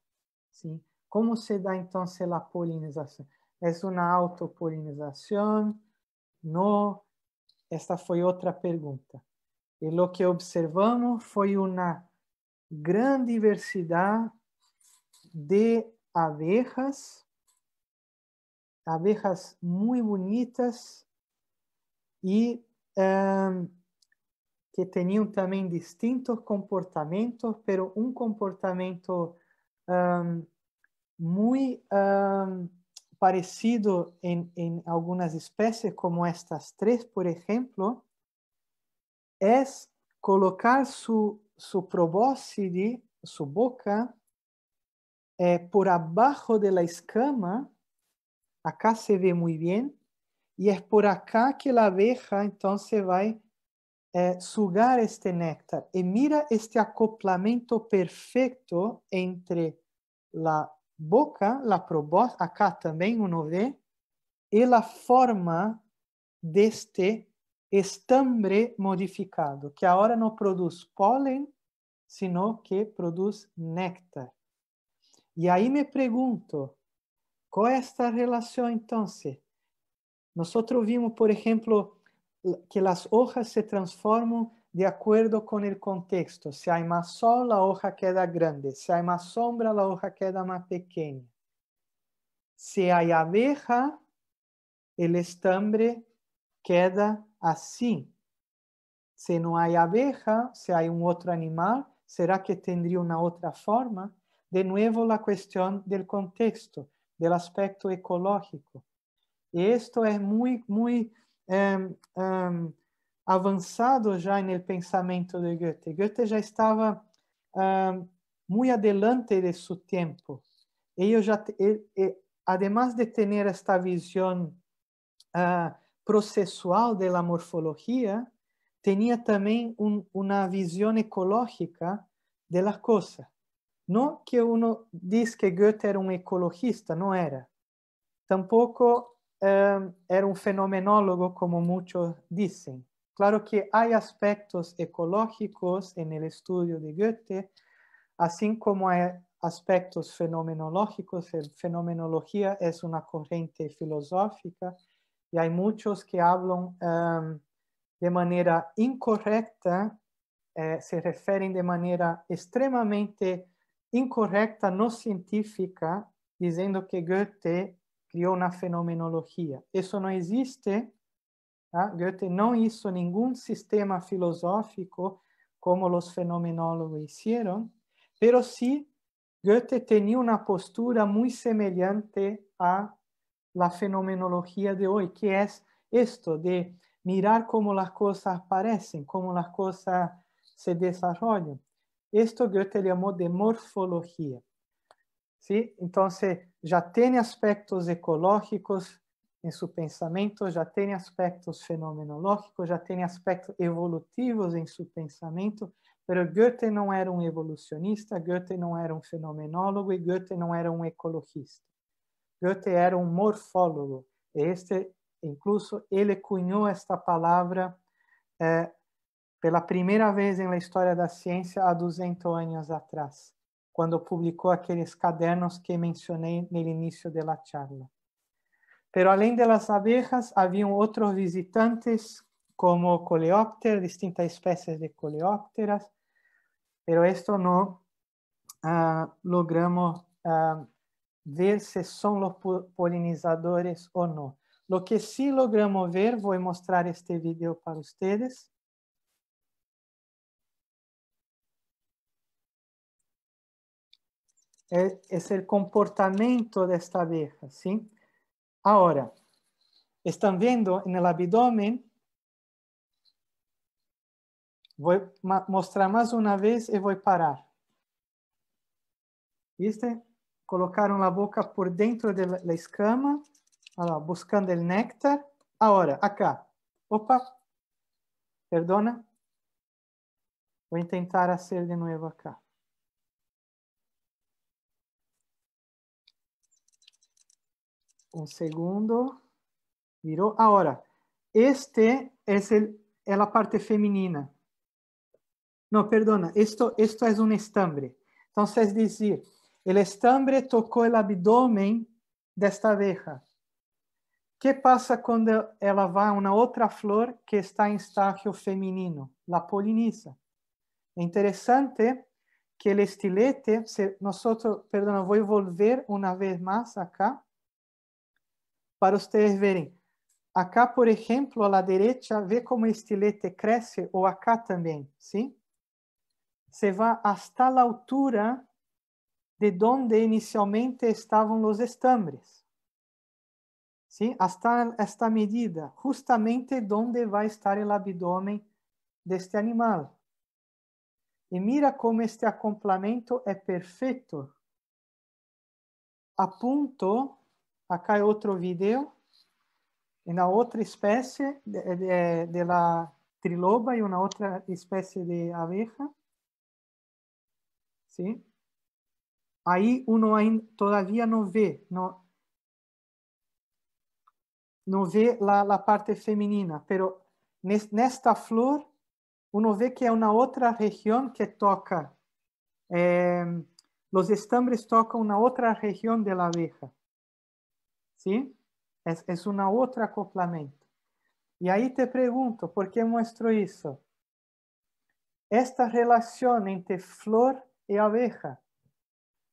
¿sí? ¿Cómo se da entonces la polinización? ¿Es una autopolinización? No, esta foi outra pergunta. E o que observamos foi uma grande diversidade de abejas, abejas muito bonitas e um, ehm, que tinham também distintos comportamentos, pero um comportamento um, ehm, muito um, ehm, parecido en, algunas especies como estas tres, por ejemplo, es colocar su, su probóscide, su boca, eh, por abajo de la escama, acá se ve muy bien, y es por acá que la abeja entonces va a eh, sugar este néctar. Y mira este acoplamiento perfecto entre la boca la proposta, acá também uno vê, e la forma deste estambre modificado, que agora não produz pólen, sino que produz néctar. E aí me pergunto, qual é esta relação então? Nós vimos, por exemplo, que as hojas se transformam de acuerdo con el contexto. Si hay más sol, la hoja queda grande. Si hay más sombra, la hoja queda más pequeña. Si hay abeja, el estambre queda así. Si no hay abeja, si hay un otro animal, ¿será que tendría una otra forma? De nuevo la cuestión del contexto, del aspecto ecológico. esto es muy, muy... Em, em, avançado já no pensamento de Goethe. Goethe já estava uh, ah, muito adelante de seu tempo. Ele já, ele, además de ter esta visão uh, ah, processual da morfologia, tinha também uma visão ecológica da coisa. Não que uno diz que Goethe era um ecologista, não era. Tampouco ah, era um fenomenólogo, como muitos dizem. Claro que hay aspectos ecológicos en el estudio de Goethe, así como hay aspectos fenomenológicos. la fenomenología es una corriente filosófica y hay muchos que hablan em, de manera incorrecta, eh, se refieren de manera extremadamente incorrecta, no científica, diciendo que Goethe creó una fenomenología. Eso no existe ¿ah? Goethe no hizo ningún sistema filosófico como los fenomenólogos hicieron, pero sí Goethe tenía una postura muy semejante a la fenomenología de hoy, que es esto de mirar cómo las cosas aparecen, cómo las cosas se desarrollan. Esto Goethe llamó de morfología. ¿sí? Entonces, ya tiene aspectos ecológicos, em seu pensamento, já tem aspectos fenomenológicos, já tem aspectos evolutivos em seu pensamento, mas Goethe não era um evolucionista, Goethe não era um fenomenólogo e Goethe não era um ecologista. Goethe era um morfólogo. E este, incluso, ele cunhou esta palavra é, pela primeira vez na história da ciência há 200 anos atrás, quando publicou aqueles cadernos que mencionei no início da charla. Pero além de las abejas, había otros visitantes como coleópteros, distintas especies de coleópteras, pero esto no ah, logramos ah, ver si son los polinizadores o no. Lo que sí logramos ver, voy a mostrar este video para ustedes. Es el comportamiento de esta abeja, ¿sí? Ahora, están viendo en el abdomen, voy a mostrar más una vez y voy a parar. ¿Viste? Colocaron la boca por dentro de la escama, buscando el néctar. Ahora, acá. Opa, perdona. Voy a intentar hacer de nuevo acá. Um segundo. virou. Agora, este é el, es a parte feminina. Não perdona, esto, é es um estambre. Então, es é dizer, o estambre tocou o abdômen desta abeja. O que passa quando ela vai a uma outra flor que está em estágio feminino? La poliniza. É interessante que o estilete, nosotros, perdón, voy a volver uma vez mais acá para vocês verem. Acá, por exemplo, à direita, vê como o estilete cresce, ou acá também, sim? Se vai até a altura de onde inicialmente estavam os estambres. Sim? Até esta medida, justamente onde vai estar o abdômen deste animal. E mira como este acoplamento é perfeito, a ponto Acá é outro vídeo. E na outra espécie de, de, de triloba e uma outra espécie de abeja. Sim? Aí um ainda não vê, não, não vê a parte feminina, pero nesta flor um vê que é uma outra região que toca, eh, os estambres tocam na outra região da abeja. ¿sí? Es, é, é es una otra acoplamiento. Y ahí te pregunto, ¿por qué muestro eso? Esta relación entre flor y abeja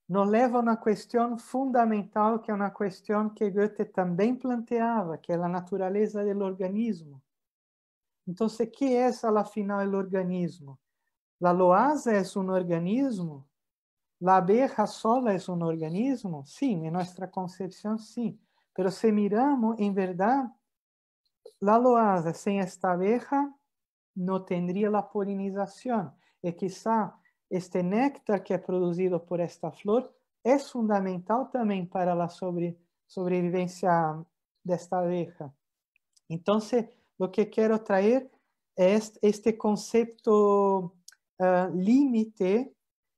nos leva a una cuestión fundamental, que es é una cuestión que Goethe también planteaba, que es la naturaleza del organismo. Entonces, ¿qué es a la final el organismo? La loaza es un organismo? La abeja sola es un organismo? Sí, en nuestra concepción sí. Pero si miramos, en verdad, la loaza sin esta abeja no tendría la polinización. Y quizá este néctar que es producido por esta flor es fundamental también para la sobrevivencia de esta abeja. Entonces, lo que quiero traer es este concepto eh, límite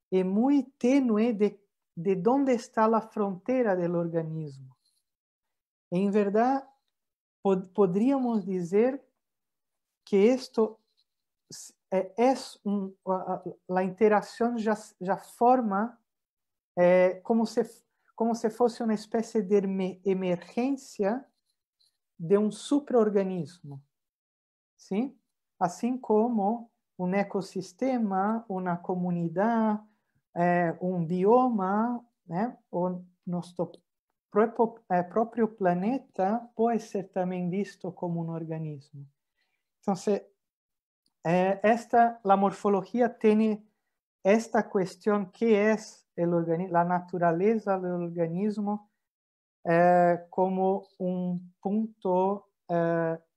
y muy tenue de dónde está la frontera del organismo. Em verdade, pod poderíamos dizer que isto é, é um, a, a interação já, já forma é, como se como se fosse uma espécie de emergência de um superorganismo, sim? Assim como um ecossistema, uma comunidade, é, um bioma, né? Ou nosso Eh, propio planeta puede ser también visto como un organismo. Entonces, eh, la morfología esta, esta cuestión, que es la naturaleza del organismo eh, como un punto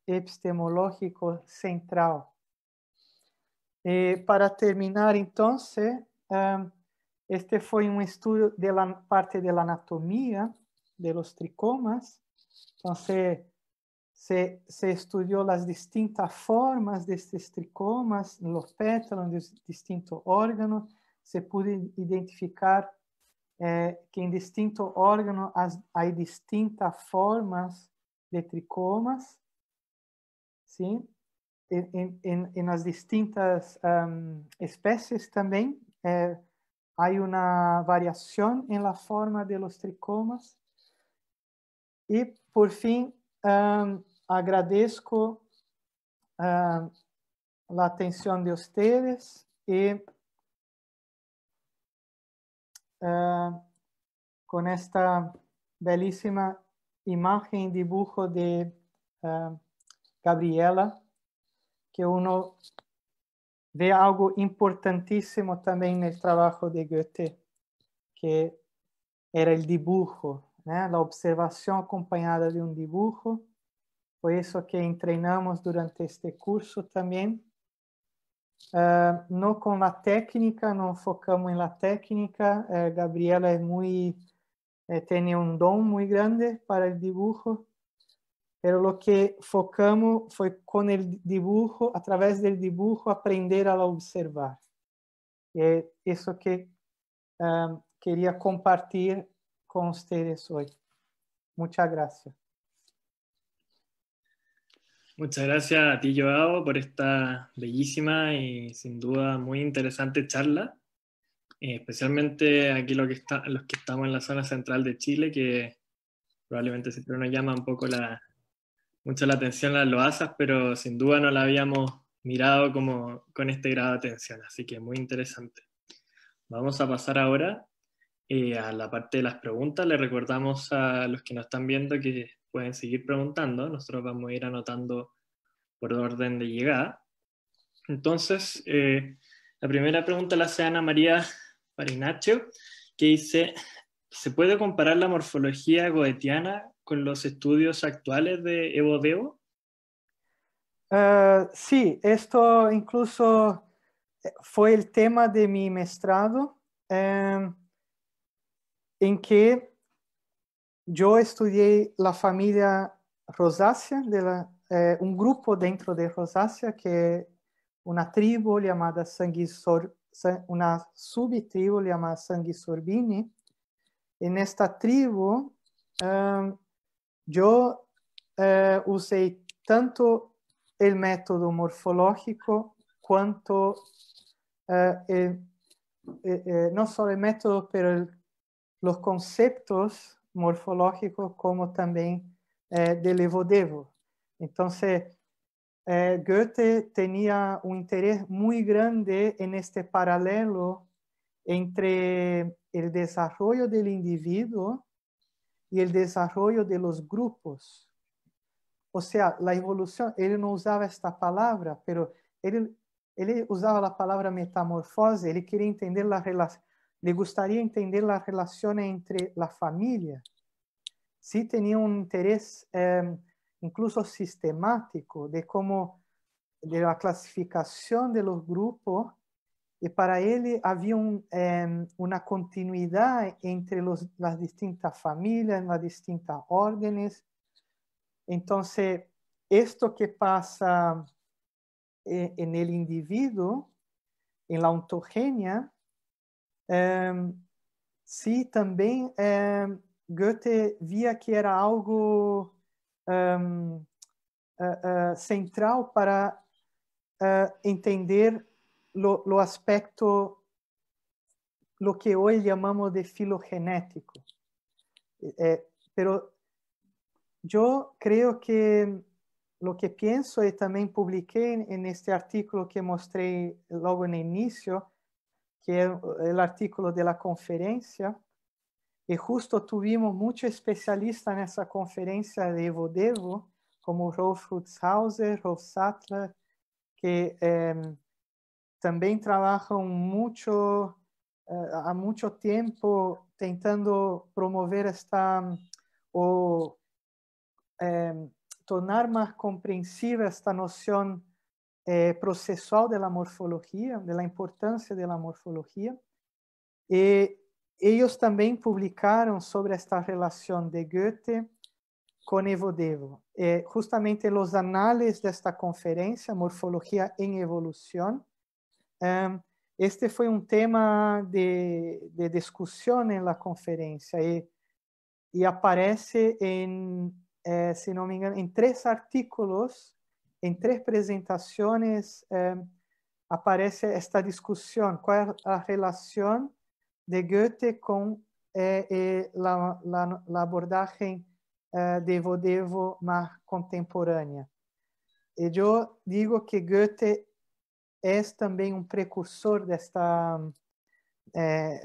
epistemológico central. para terminar, entonces, este fue un estudio de la parte de la anatomía de los tricomas. Entonces, se, estudió las distintas formas de estos tricomas, los pétalos, los distintos órganos. Se pudo identificar eh, que en distintos órganos hay distintas formas de tricomas, En, las distintas especies también eh, hay una variación en la forma de los tricomas. Y por fin agradezco la atención de ustedes y con esta esta imagen y dibujo de Gabriela, que uno ve algo importantísimo también en el trabajo de Goethe, que era el dibujo né? observação acompanhada de um dibujo. Foi isso que treinamos durante este curso também. Uh, com a técnica, não focamos em a técnica. Uh, Gabriela é muito eh, tem um dom muito grande para o dibujo, pero lo que focamos foi com o dibujo, através do dibujo, aprender a observar. E é isso que ah, queria compartilhar con ustedes hoy. Muchas gracias. Muchas gracias a ti, Joao, por esta bellísima y sin duda muy interesante charla, eh, especialmente aquí lo que está, los que estamos en la zona central de Chile, que probablemente siempre nos llama un poco la, mucho la atención las loazas, pero sin duda no la habíamos mirado como con este grado de atención, así que muy interesante. Vamos a pasar ahora eh, a la parte de las preguntas, le recordamos a los que nos están viendo que pueden seguir preguntando. Nosotros vamos a ir anotando por orden de llegada. Entonces, eh, la primera pregunta la hace Ana María Parinacho, que dice, ¿se puede comparar la morfología goetiana con los estudios actuales de Evo Devo? Eh, sí, esto incluso fue el tema de mi maestrado. Em, en que yo estudié la familia rosácea, de eh, un grupo dentro de rosácea que una tribu llamada Sanguisor, una subtribu llamada Sanguisorbini. En esta tribu em, yo eh, usé tanto el método morfológico cuanto eh, no solo el método, pero el los conceptos morfológicos como también eh, del evodevo. Entonces, eh, Goethe tenía un interés muy grande en este paralelo entre el desarrollo del individuo y el desarrollo de los grupos. O sea, la evolución, él no usaba esta palabra, pero él, él usaba la palabra metamorfose, él quería entender la relación le gustaría entender la relación entre la familia. Sí tenía un interés em, incluso sistemático de cómo, de la clasificación de los grupos, y para él había em, una continuidad entre las distintas familias, las distintas órdenes. Entonces, esto que pasa eh, en el individuo, en la ontogenia, se também Goethe via que era algo ah, ah, central para ah, entender o aspecto o que hoje chamamos de filogenético. Eh, eh, pero yo creo que lo que pienso e también publiqué en, artigo este artículo que mostré luego en início inicio que é o artículo da conferência e justo tuvimos muitos especialistas nessa conferência de Evo Devo, como Rolf Hutzhauser, Rolf Sattler, que eh, trabalham trabajan muito, eh, a tentando promover esta, ou eh, tornar mais compreensível esta noção é, processual da morfologia, da importância da morfologia, e eles também publicaram sobre esta relação de Goethe com Evodevo. Eh, é, justamente os análises desta conferência, Morfologia em Evolução, é, este foi um tema de, de discussão na conferência e, e aparece em, eh, se não me engano, em três artículos em três apresentações eh, aparece esta discussão qual é a relação de Goethe com eh, la, la, la abordagem eh, de Vodevo mais contemporânea. E eu digo que Goethe é também um precursor desta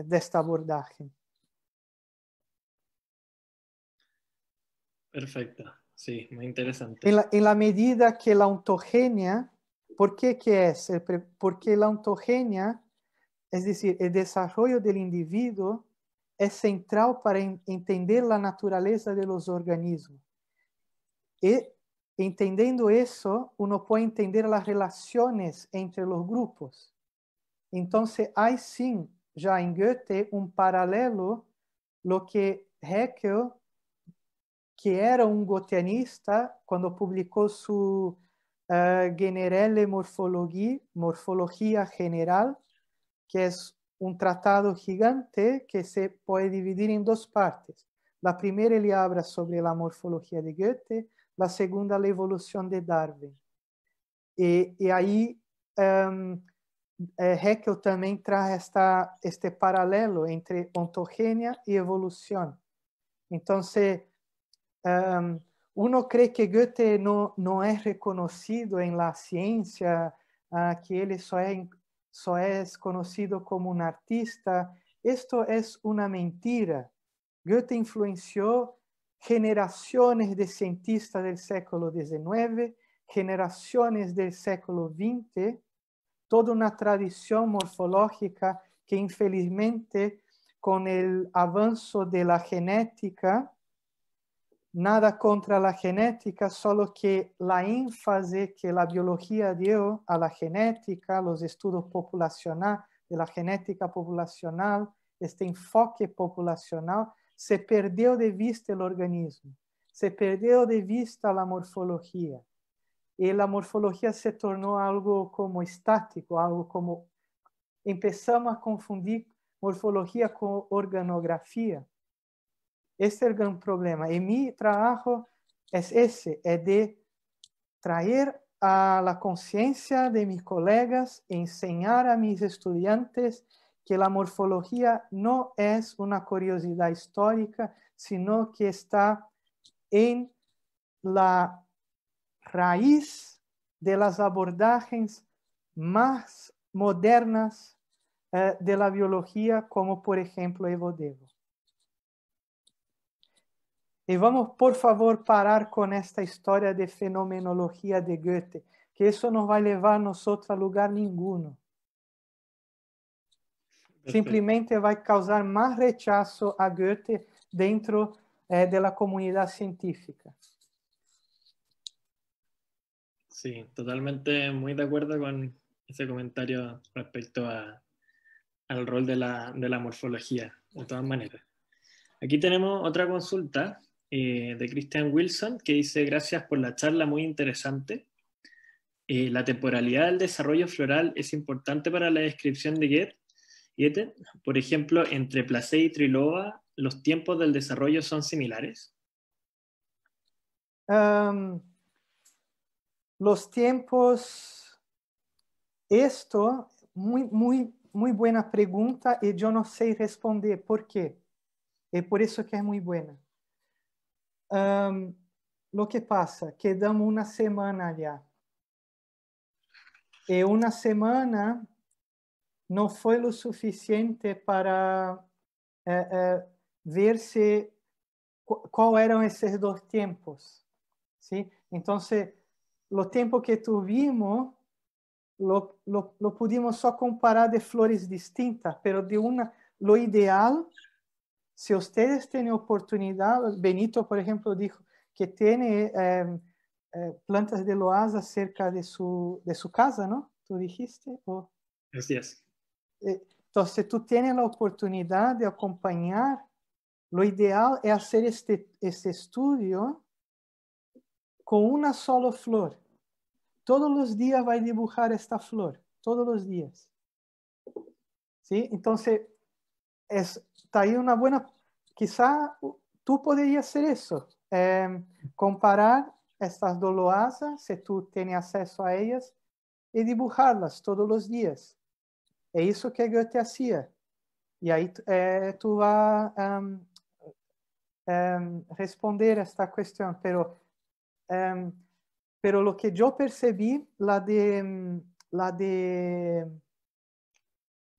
desta abordagem. Perfeita. Sí, muy interesante. En la, medida que la ontogenia, ¿por qué qué es? Porque la ontogenia, es decir, el desarrollo del individuo, es central para entender la naturaleza de los organismos. Y e, entendiendo eso, uno puede entender las relaciones entre los grupos. Entonces, hay sí, ya en Goethe, un paralelo, lo que Heckel que era un um gotianista, cuando publicó su eh, Generelle Morphologie, Morfología General, que es un tratado gigante que se puede dividir en dos partes. La primera le habla sobre la morfología de Goethe, la segunda la evolución de Darwin. Y, e, e ahí Heckel ehm, eh, también trae esta, este paralelo entre ontogenia y e evolución. Entonces, uno cree que Goethe no, es reconocido en la ciencia, ah, que él solo es, es conocido como un artista. Esto es una mentira. Goethe influenció generaciones de cientistas del siglo XIX, generaciones del siglo XX, toda una tradición morfológica que infelizmente con el avance de la genética nada contra la genética, solo que la énfasis que la biología dio a la genética, los estudios populacionales, de la genética populacional, este enfoque populacional, se perdió de vista el organismo, se perdió de vista la morfología. Y la morfología se tornó algo como estático, algo como... Empezamos a confundir morfología con organografía este es el gran problema. Y mi trabajo es ese, es de traer a la conciencia de mis colegas, enseñar a mis estudiantes que la morfología no es una curiosidad histórica, sino que está en la raíz de las abordajes más modernas eh, de la biología, como por ejemplo Evo Devo. Y vamos, por favor, parar con esta historia de fenomenología de Goethe, que eso no va a llevar a nosotros a lugar ninguno. Simplemente va a causar más rechazo a Goethe dentro eh, de la comunidad científica. Sí, totalmente muy de acuerdo con ese comentario respecto a, al rol de la, de la morfología, de todas maneras. Aquí tenemos otra consulta eh, de Christian Wilson, que dice gracias por la charla muy interesante. Eh, la temporalidad del desarrollo floral es importante para la descripción de Goethe. Por ejemplo, entre Placé y Triloba los tiempos del desarrollo son similares. los tiempos, esto, muy, muy, muy buena pregunta y yo no sé responder por qué. Es por eso que es muy buena lo que pasa, quedamos una semana allá. Y una semana no fue lo suficiente para eh, eh verse cuáles eran esos dos tiempos. ¿sí? Entonces, lo tiempo que tuvimos lo, lo, pudimos só comparar de flores distintas, pero de una, lo ideal si ustedes tienen oportunidad, Benito, por ejemplo, dijo que tiene em, eh, plantas de loaza cerca de su, de su casa, ¿no? Tú dijiste. Oh. Así es. Eh, entonces, tú tienes la oportunidad de acompañar. Lo ideal es hacer este, este estudio con una sola flor. Todos los días va a dibujar esta flor, todos los días. ¿Sí? Entonces, es, está ahí una buena, quizá tú podrías hacer eso, em, comparar estas dos si tú tienes acceso a ellas, y dibujarlas todos los días. Es eso que yo te hacía. Y ahí eh, tú vas a em, em, responder a esta cuestión, pero, pero lo que yo percibí, la de, la de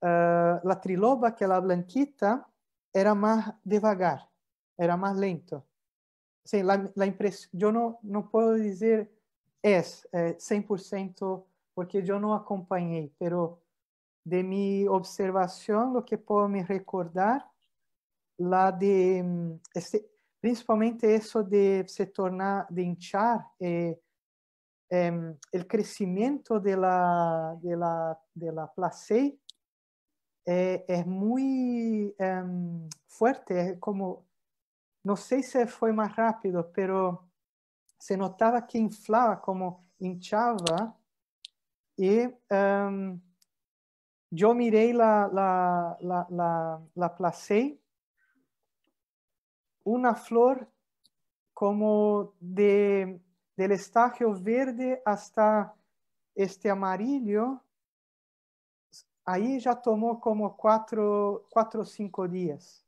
eh, la triloba, que es la blanquita, era más devagar, era más lento. Sí, la, yo no, puedo decir es 100% eh, porque yo no acompañé, pero de mi observación, lo que puedo me recordar, la de, mm, este, principalmente eso de se tornar, de hinchar, eh, em, el crecimiento de la, de de la place eh, es muy em, fuerte, es como, no sé si fue más rápido, pero se notaba que inflaba, como hinchaba. Y em, yo miré la, la, la, la, la placé, una flor como de, del estagio verde hasta este amarillo Ahí ya tomó como cuatro o o cinco días.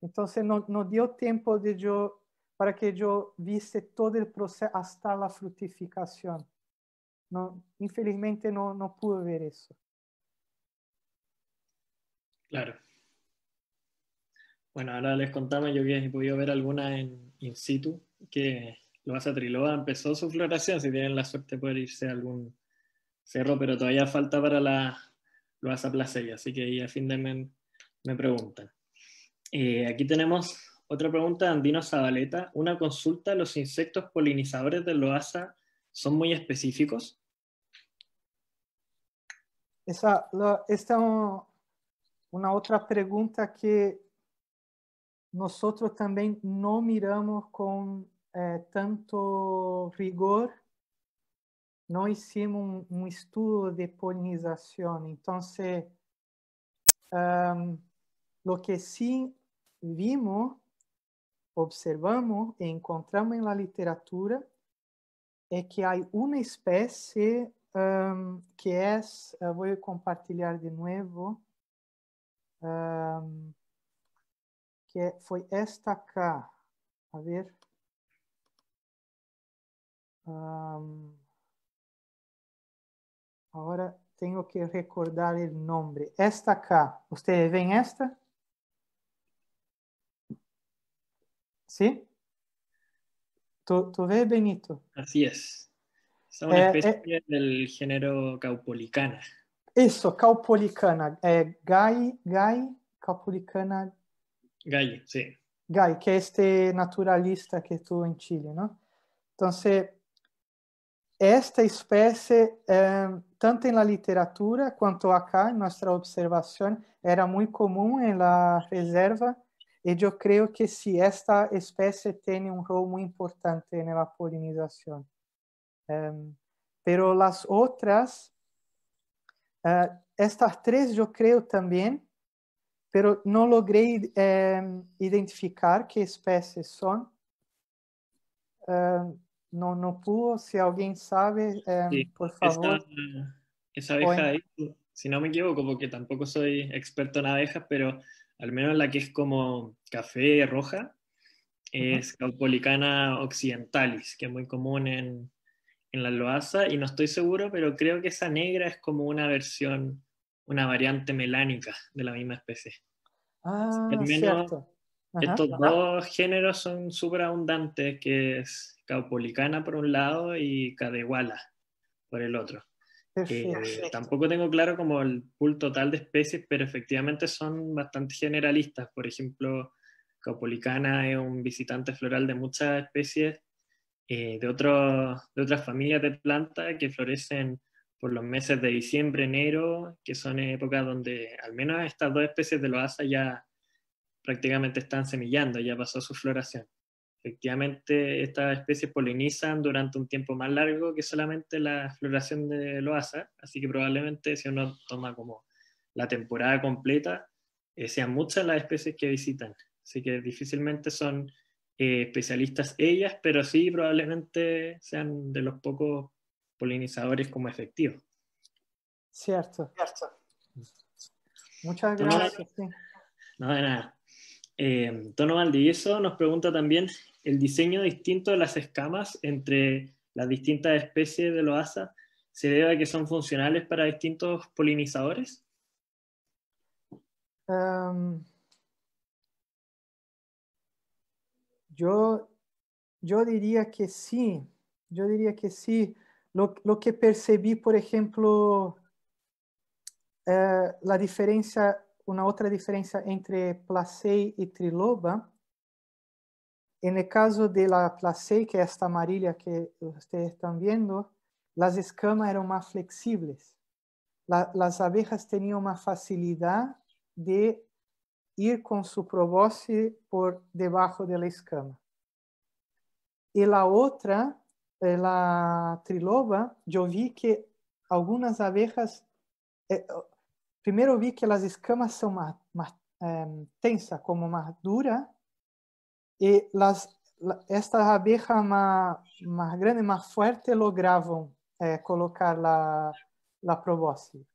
Entonces no dio tiempo de yo para que yo viste todo el proceso hasta la fructificación. No, infelizmente, no pude ver eso. Claro. Bueno, ahora les contaba yo que he podido ver alguna en in situ, que lo a Triloa empezó su floración, si tienen la suerte de irse a algún cerro, pero todavía falta para la, lo hace así que ahí a fin de me, me preguntan. Eh, aquí tenemos otra pregunta de Andino Zabaleta. Una consulta, ¿los insectos polinizadores de loasa son muy específicos? Esa, es una otra pregunta que nosotros también no miramos con eh, tanto rigor nós fizemos um, um, estudo de polinização. Então, um, o que sim vimos, observamos e encontramos na literatura é que há uma espécie um, que é, vou compartilhar de novo, que é, foi esta cá, a ver. Um, Agora tenho que recordar o nome. Esta cá. Você vê esta? Sim? Tu, tu vê, Benito? Assim é. É uma espécie é, do gênero caupolicana. Isso, caupolicana. É gai, gai, caupolicana. Gai, sim. Gai, que é este naturalista que tu em Chile, não? Então, esta espécie, eh, tanto na literatura quanto acá, em nossa observação, era muito comum na reserva, e eu creio que se esta espécie tem um rol muito importante na polinização. Um, ehm, pero as outras, uh, estas três eu creio também, pero não logrei eh, identificar que espécies são. Uh, no, no pudo. Si alguien sabe, em, por favor. Esa, abeja ahí, si no me equivoco, porque tampoco soy experto en abejas, pero al menos la que es como café roja, es Caupolicana occidentalis, que es muy común en, la loaza, y no estoy seguro, pero creo que esa negra es como una versión, una variante melánica de la misma especie. Ah, cierto. Estos dos géneros son súper abundantes, que es caupolicana por un lado y cadehuala por el otro. Eh, tampoco tengo claro como el pool total de especies, pero efectivamente son bastante generalistas. Por ejemplo, caupolicana es un visitante floral de muchas especies eh, de, de otras familias de plantas que florecen por los meses de diciembre, enero, que son épocas donde al menos estas dos especies de loaza ya prácticamente están semillando, ya pasó su floración. Efectivamente, estas especies polinizan durante un tiempo más largo que solamente la floración de loaza, así que probablemente si uno toma como la temporada completa, eh, sean muchas las especies que visitan. Así que difícilmente son eh, especialistas ellas, pero sí probablemente sean de los pocos polinizadores como efectivos. Cierto. Cierto. Muchas gracias. No, no de nada. Eh, Tono eso nos pregunta también el diseño distinto de las escamas entre las distintas especies de loaza se debe a que son funcionales para distintos polinizadores. yo, yo diría que sí, yo diría que sí. Lo, que percibí, por ejemplo, eh, la diferencia una otra diferencia entre placei y triloba. En el caso de la placei, que es esta amarilla que ustedes están viendo, las escamas eran más flexibles. las abejas tenían más facilidad de ir con su probóscide por debajo de la escama. Y la otra, eh, la triloba, yo vi que algunas abejas, eh, Primeiro vi que as escamas são uma, uma é, eh, tensa como uma dura e las, esta abelha mais, grande, mais forte, logravam é, colocar la, la probóscide.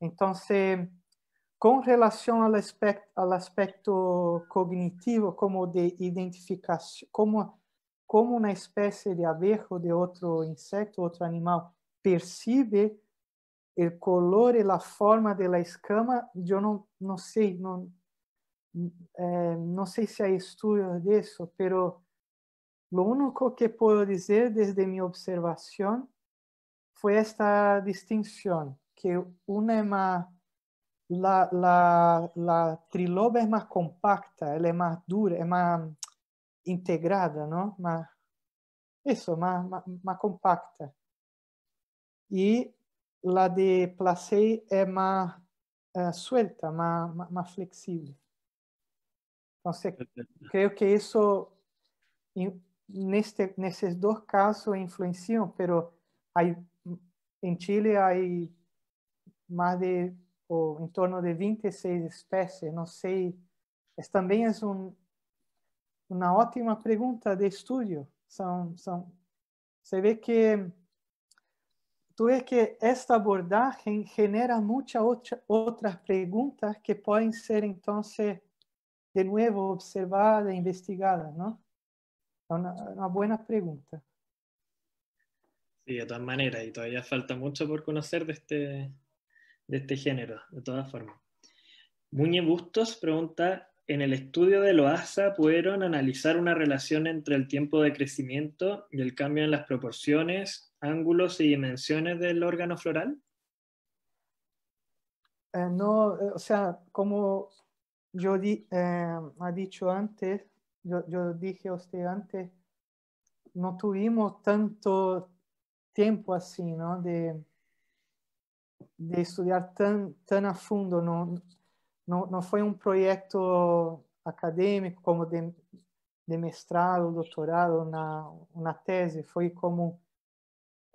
Então, com relação ao aspecto, ao aspecto cognitivo, como de identificação, como como uma espécie de abelha ou de outro inseto, outro animal percebe o color e a forma da escama, eu não não sei, não eh, não sei se há estudos disso, pero lo único que puedo dizer desde minha observação foi esta distinção, que uma é mais la, la, la triloba é mais compacta, ela é mais dura, é mais integrada, não? Mas, isso, mais, mais, mais compacta. E la de placer é mais uh, suelta, mais, mais flexível. Então, creio que isso, neste, nesses dois casos, influenciou, pero hay, em Chile há mais de, ou em torno de 26 espécies, não sei, Esse também é um, uma ótima pergunta de estudo. São, são, você vê que tú ves que este abordaje genera muchas otras preguntas que pueden ser entonces de nuevo observadas, e investigadas, ¿no? Son buenas preguntas. pregunta. Sí, de todas maneras, y todavía falta mucho por conocer de este, de este género, de todas formas. Muñe Bustos pregunta, en el estudio de Loasa pudieron analizar una relación entre el tiempo de crecimiento y el cambio en las proporciones ángulos y dimensiones del órgano floral? Eh, no, eh, o sea, como yo eh, ha dicho antes, yo, dije a usted antes, no tuvimos tanto tiempo así, ¿no? De, estudiar tan, tan a fondo, no, no, fue un proyecto académico como de, de mestrado, doctorado, una, una tesis, fue como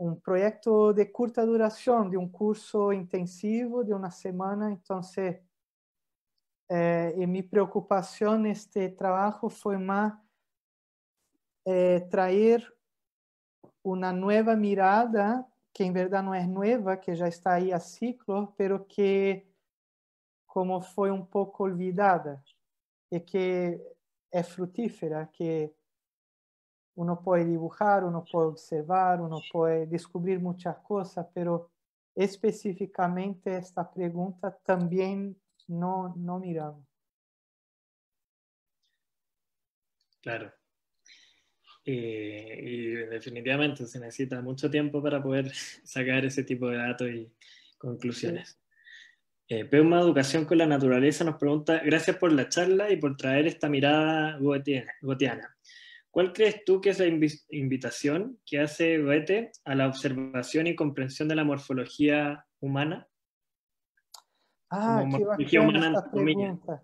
um projeto de curta duração de um curso intensivo de uma semana. então eh, y mi preocupação este trabalho foi mais eh, uma nova mirada, que em verdade não é nova que já está aí a ciclo mas que como foi um pouco olvidada e que é frutífera que uno puede dibujar, uno puede observar, uno puede descubrir muchas cosas, pero específicamente esta pregunta también no, miramos. Claro. Eh, y definitivamente se necesita mucho tiempo para poder sacar ese tipo de datos y conclusiones. Sí. Eh, educación con la Naturaleza nos pregunta, gracias por la charla y por traer esta mirada gotiana. ¿Cuál crees tú que es la invitación que hace Goethe a la observación y comprensión de la morfología humana? Ah, qué morfología pregunta.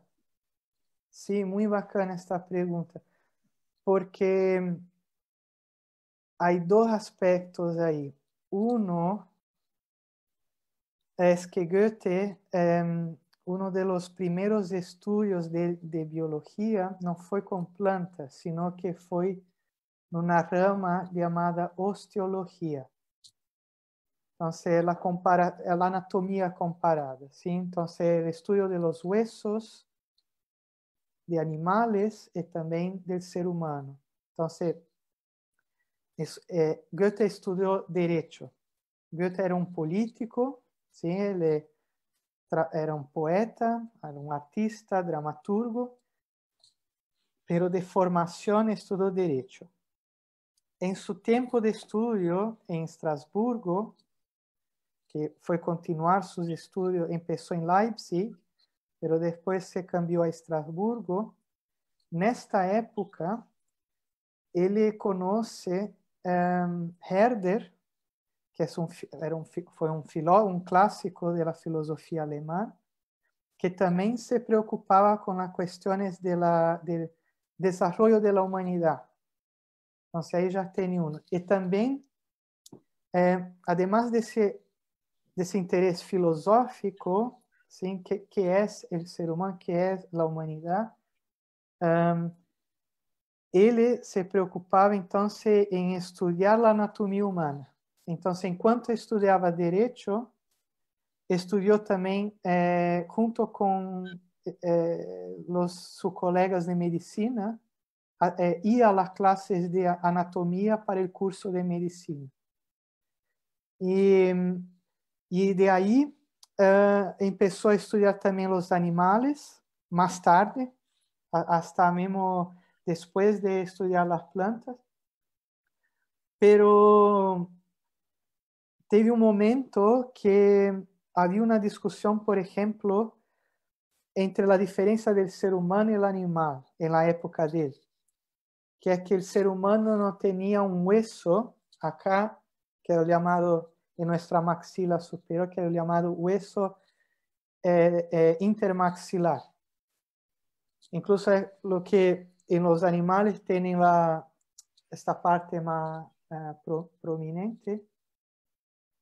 Sí, muy bacana esta pregunta, porque mm, hay dos aspectos ahí. Uno es que Goethe em, uno de los primeros estudios de, biología no fue con plantas, sino que fue en una rama llamada osteología. Entonces, la, anatomía comparada, Entonces, el estudio de los huesos de animales y también del ser humano. Entonces, eh, Goethe estudió derecho. Goethe era un político, ¿sí? era um poeta, era um artista, dramaturgo, pero de formação estudou direito. Em seu tempo de estudio em Estrasburgo, que foi continuar seus estudos, começou em Leipzig, pero depois se mudou a Estrasburgo. Nesta época, ele conhece um, Herder, que é era um foi um filó um clássico da filosofia alemã, que também se preocupava com as questões do de desenvolvimento da humanidade. Então, aí já tem um. E também, eh, además desse desse interesse filosófico, sim, que, que é o ser humano, que é a humanidade, um, ele se preocupava então em estudar a anatomia humana. Entonces, enquanto estudiaba Derecho, estudió también eh, junto con eh, sus colegas de medicina eh, a las clases de anatomía para el curso de medicina. Y, y de ahí eh, empezó a estudiar también los animales más tarde, hasta mismo después de estudiar las plantas. Pero teve un um momento que había una discusión, por ejemplo, entre la diferencia del ser humano y e el animal en la época él, que es que el ser humano no tenía un um hueso acá, que era llamado en em nuestra maxila superior, que era llamado hueso eh, eh, intermaxilar. Incluso lo que en los animales tienen esta parte más eh, prominente,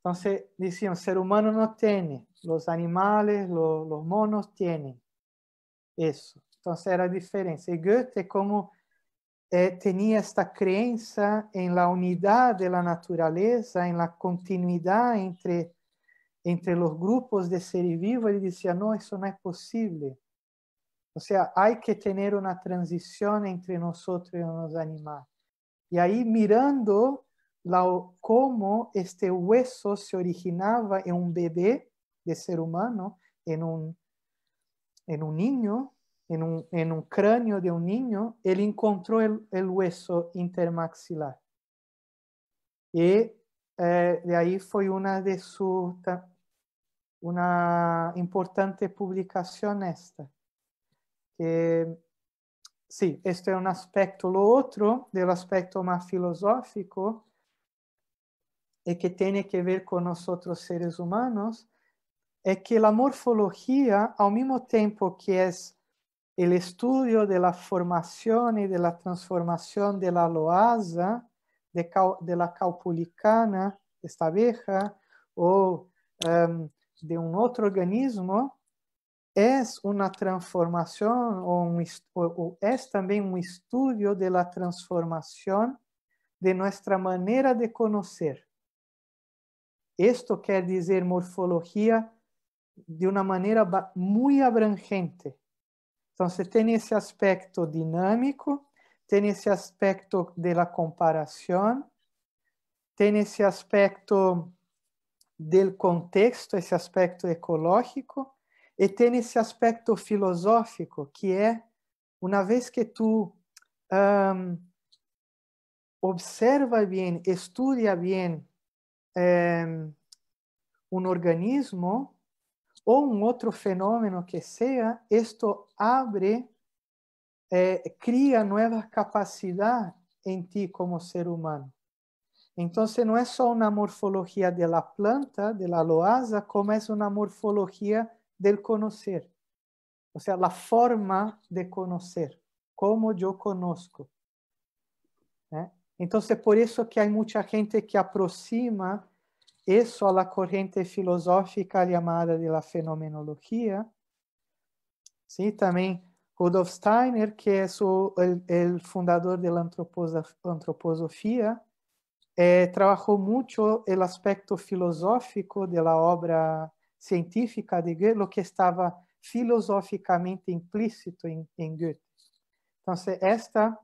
entonces, decían, ser humano no tiene, los animales, los, monos tienen eso. Entonces era diferencia. Y Goethe como eh, tenía esta creencia en la unidad de la naturaleza, en la continuidad entre, entre los grupos de seres vivos, Y decía, no, eso no es posible. O sea, hay que tener una transición entre nosotros y los animales. Y ahí mirando la, cómo este hueso se originaba en un bebé de ser humano, en un, niño, en un, cráneo de un niño, él encontró el, hueso intermaxilar. Y eh, de ahí fue una de sus una importante publicación esta. sí, este es un aspecto. Lo otro, del aspecto más filosófico, y que tiene que ver con nosotros seres humanos, es que la morfología, al mismo tiempo que es el estudio de la formación y de la transformación de la loasa, de, la caupulicana, esta abeja, o em, de un otro organismo, es una transformación o es también un estudio de la transformación de nuestra manera de conocer esto quiere decir morfología de una manera muy abrangente. Entonces, tiene ese aspecto dinámico, tiene ese aspecto de la comparación, tiene ese aspecto del contexto, ese aspecto ecológico, y e tiene ese aspecto filosófico, que es, una vez que tú observas observa bien, estudia bien Em, un organismo o un otro fenómeno que sea, esto abre, eh, cría nuevas capacidad en ti como ser humano. Entonces no es solo una morfología de la planta, de la loaza, como es una morfología del conocer. O sea, la forma de conocer, cómo yo conozco. ¿eh? Então, é por isso que há muita gente que aproxima isso à corrente filosófica chamada de la fenomenologia. Sim, também Rudolf Steiner, que é o fundador da antroposofia, eh, trabalhou muito o aspecto filosófico da obra científica de Goethe, o que estava filosoficamente implícito em, em Goethe. Então, esta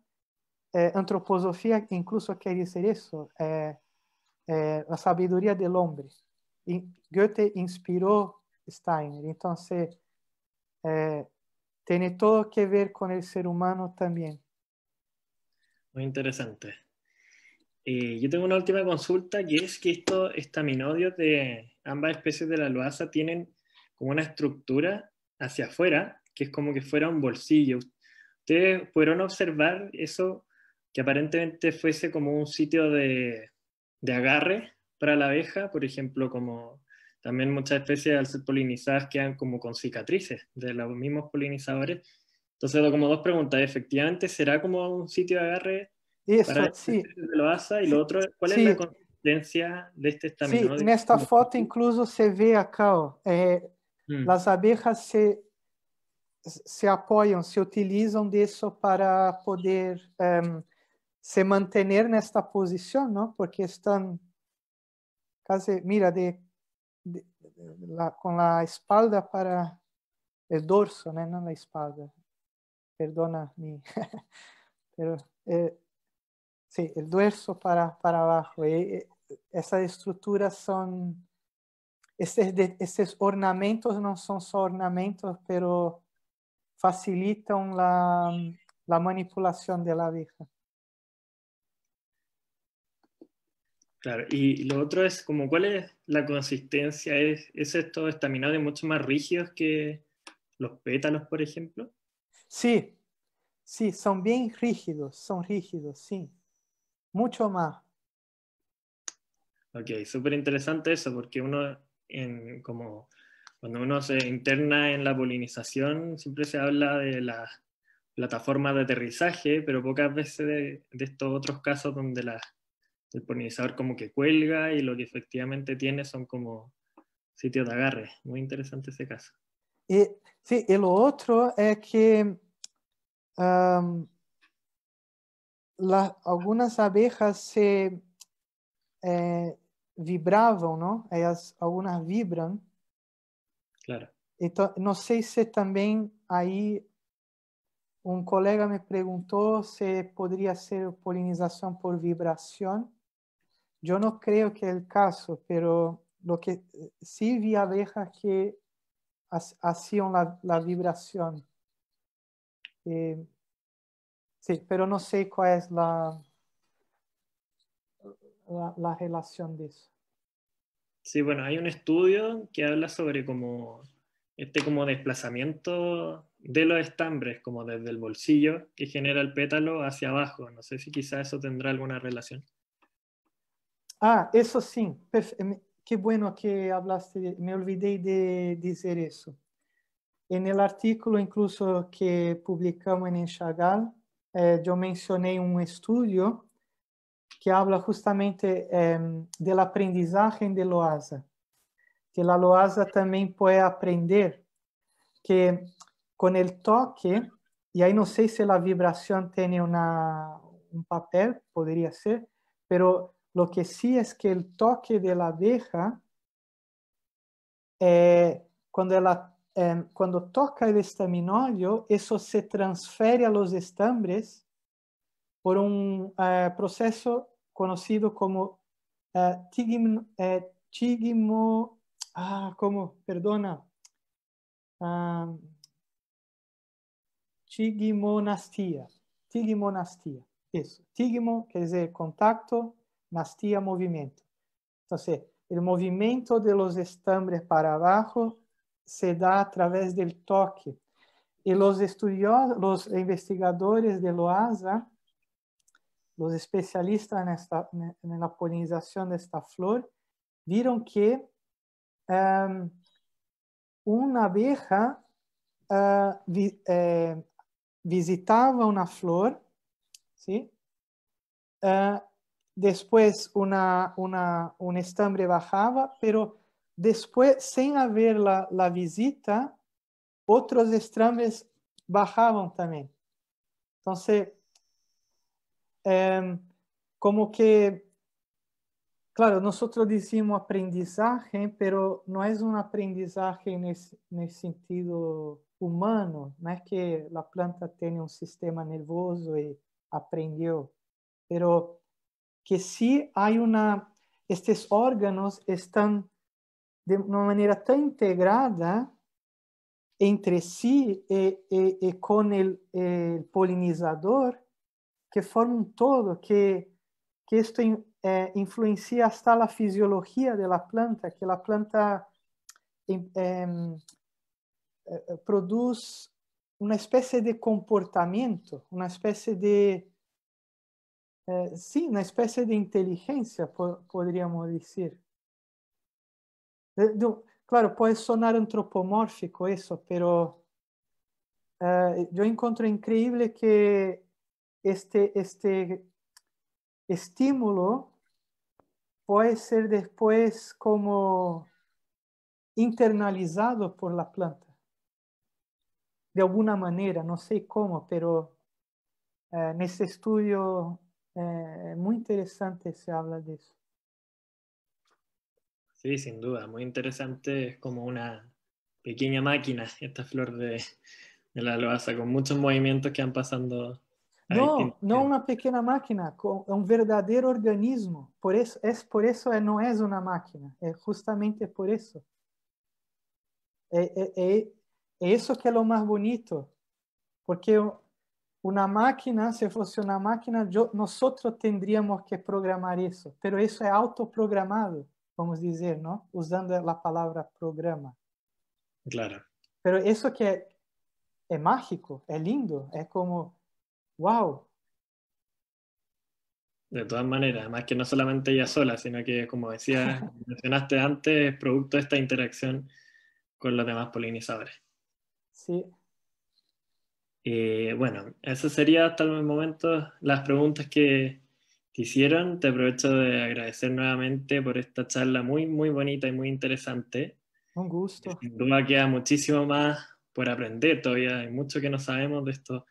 eh, antroposofía incluso quiere decir eso, la sabiduría del hombre. E Goethe inspiró Steiner, entonces tiene todo que ver con el ser humano también. Muy interesante. Eh, yo tengo una última consulta y es que estos estaminodios de ambas especies de la loaza tienen como una estructura hacia afuera, que es como que fuera un bolsillo. ¿Ustedes pudieron observar eso que aparentemente fuese como un sitio de, de agarre para la abeja, por ejemplo, como también muchas especies al ser polinizadas quedan como con cicatrices de los mismos polinizadores. Entonces, como dos preguntas, efectivamente, ¿será como un sitio de agarre Y para sí. lo asa? Y lo otro, ¿cuál es la consistencia de este estamento? Sí, en esta foto incluso se ve acá, oh, eh, mm. las abejas se, se apoyan, se utilizan de eso para poder... Em, se mantener en esta posición, ¿no? Porque están casi, mira, de, con la espalda para el dorso, ¿no? no la espalda. Perdona mi. Pero eh, sí, el dorso para, para abajo. Eh, eh, esas estructuras son. Este, estos ornamentos no son ornamentos, pero facilitan la, manipulación de la vieja. Claro, y lo otro es como cuál es la consistencia, ¿es, esto estaminado y mucho más rígidos que los pétalos, por ejemplo? Sí, sí, son bien rígidos, son rígidos, sí, mucho más. Ok, súper interesante eso, porque uno, como cuando uno se interna en la polinización, siempre se habla de las plataformas de aterrizaje, pero pocas veces de estos otros casos donde las el polinizador como que cuelga y lo que efectivamente tiene son como sitios de agarre. Muy interesante ese caso. Y, sí, y lo otro es que las, algunas abejas se eh, vibraban, ¿no? Ellas algunas vibran. Claro. no sé si también ahí un colega me preguntó si podría ser polinización por vibración. Yo no creo que el caso, pero lo que sí vi abejas que hacían la, la vibración. Eh, sí, pero no sé cuál es la, la, relación de eso. Sí, bueno, hay un estudio que habla sobre como este como desplazamiento de los estambres, como desde el bolsillo que genera el pétalo hacia abajo. No sé si quizá eso tendrá alguna relación. Ah, eso sí, em, qué bueno que hablaste, me olvidé de decir eso. En el artículo incluso que publicamos en Enxagal, eh, yo mencioné un estudio que habla justamente em, del aprendizaje de loasa, que la loasa también puede aprender que con el toque, y ahí no sé si la vibración tiene una, un papel, podría ser, pero lo que sí es que el toque de la abeja, eh, em, cuando, toca el estaminolio, eso se transfiere a los estambres por un eh, proceso conocido como eh, tigim, tigimo, ah, como, perdona, ah, Tigimonastía. contacto, Nastia movimento. Então, o movimento de los estambres para abajo se dá através del toque. E os estudiosos, los investigadores de Loasa, os especialistas nesta, na polinização desta flor, viram que um, uma abeja uh, vi, eh, visitava uma flor, sim? ¿sí? Uh, después una, una, un estambre bajaba, pero después, sin haber la, visita, otros estambres bajaban también. Entonces, em, como que, claro, nosotros decimos aprendizaje, pero no es un aprendizaje en, en el sentido humano, no es que la planta tiene un sistema nervioso y aprendió, pero que si hay una, estos órganos están de una manera tan integrada entre sí y, e, e, e con el, polinizador que forman todo, que, esto eh, influencia hasta la fisiología de la planta, que la planta em, em, eh, produce una especie de comportamiento, una especie de eh, sí, una especie de inteligencia, podríamos decir. Eh, claro, puede sonar antropomórfico eso, pero eh, yo encuentro increíble que este, este estímulo puede ser después como internalizado por la planta. De alguna manera, no sé cómo, pero en ese estudio es eh, muy interesante se habla de eso. Sí, sin duda, muy interesante. Es como una pequeña máquina esta flor de, de la loaza, con muchos movimientos que han pasando. No, no una pequeña máquina, un verdadero organismo. Por eso, es por eso eh, no es una máquina, es justamente por eso. Eh, eso que es lo más bonito, porque una máquina, si fuese una máquina, nosotros tendríamos que programar eso, pero eso es autoprogramado, vamos a decir, ¿no? Usando la palabra programa. Claro. Pero eso que es, mágico, es lindo, es como, wow. De todas maneras, más que no solamente ella sola, sino que, como decía, mencionaste antes, es producto de esta interacción con los demás polinizadores. Sí, eh, bueno, eso sería hasta el momento las preguntas que te hicieron. Te aprovecho de agradecer nuevamente por esta charla muy, muy bonita y muy interesante. Un gusto. Sin duda queda muchísimo más por aprender todavía. Hay mucho que no sabemos de estos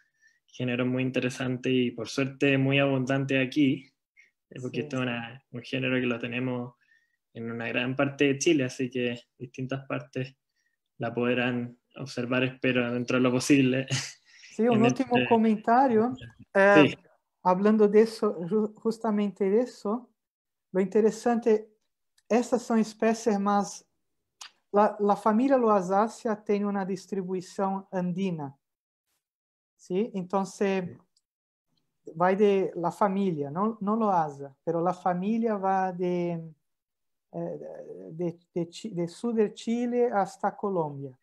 géneros muy interesantes y por suerte muy abundante aquí, porque esto es un género que lo tenemos en una gran parte de Chile, así que distintas partes la podrán observar, espero, dentro de lo posible. Sí, un último de... falando disso, Hablando justamente isso, O lo interesante, estas são especies mais, La, la familia Loasacea tem uma distribuição andina. então se vai de la família não Loasa, pero la família vai de, de, de, de, de de Chile hasta Colombia.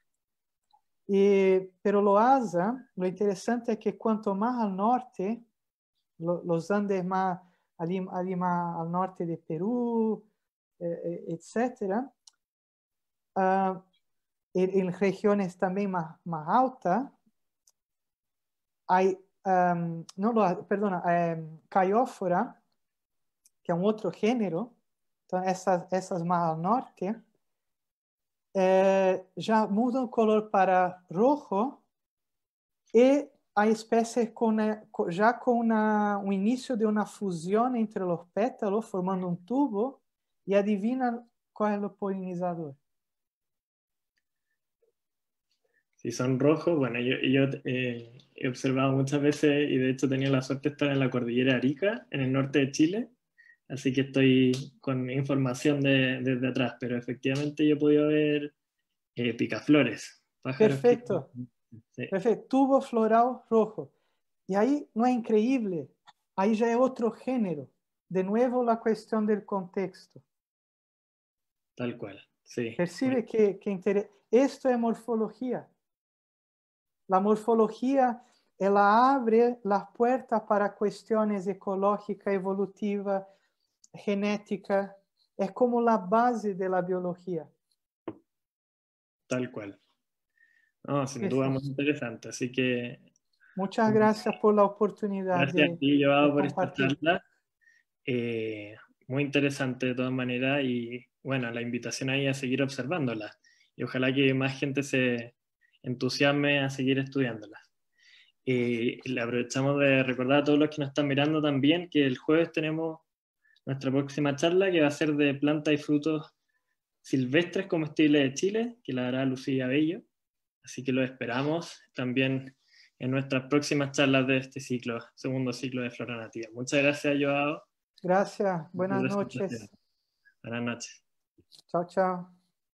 Y, pero Loaza, lo interesante es que cuanto más al norte, los Andes más, al norte de Perú, eh, eh, etcétera, ah, en, regiones también más, más altas, hay, no, perdona, em, caiófora, que es un otro género, entonces esas, esas más al norte, eh, ya mudan color para rojo y hay especies con, ya con un inicio de una fusión entre los pétalos formando un tubo y adivinan cuál es el polinizador. Si son rojos, bueno, yo, eh, he observado muchas veces y de hecho tenía la suerte de estar en la cordillera Arica, en el norte de Chile, así que estoy con información desde atrás, pero efectivamente yo podido ver eh, picaflores. Perfecto. Perfecto. Tubo floral rojo. Y ahí no es increíble, ahí ya es otro género. De nuevo la cuestión del contexto. Tal cual, sí. Percibe que, Esto es morfología. La morfología ela abre las puertas para cuestiones ecológicas, evolutivas genética, es como la base de la biología. Tal cual. No, sin duda muy interesante. Así que. Muchas gracias por la oportunidad. Gracias a ti, por esta charla. Eh, muy interesante de todas maneras y bueno, la invitación ahí a seguir observándola y ojalá que más gente se entusiasme a seguir estudiándola. Eh, le aprovechamos de recordar a todos los que nos están mirando también que el jueves tenemos nuestra próxima charla, que va a ser de plantas y frutos silvestres comestibles de Chile, que la dará Lucía Bello. Así que lo esperamos también en nuestras próximas charlas de este ciclo, segundo ciclo de Flora Nativa. Muchas gracias, Joao. Gracias, buenas noches. Buenas noches. Chao, chao.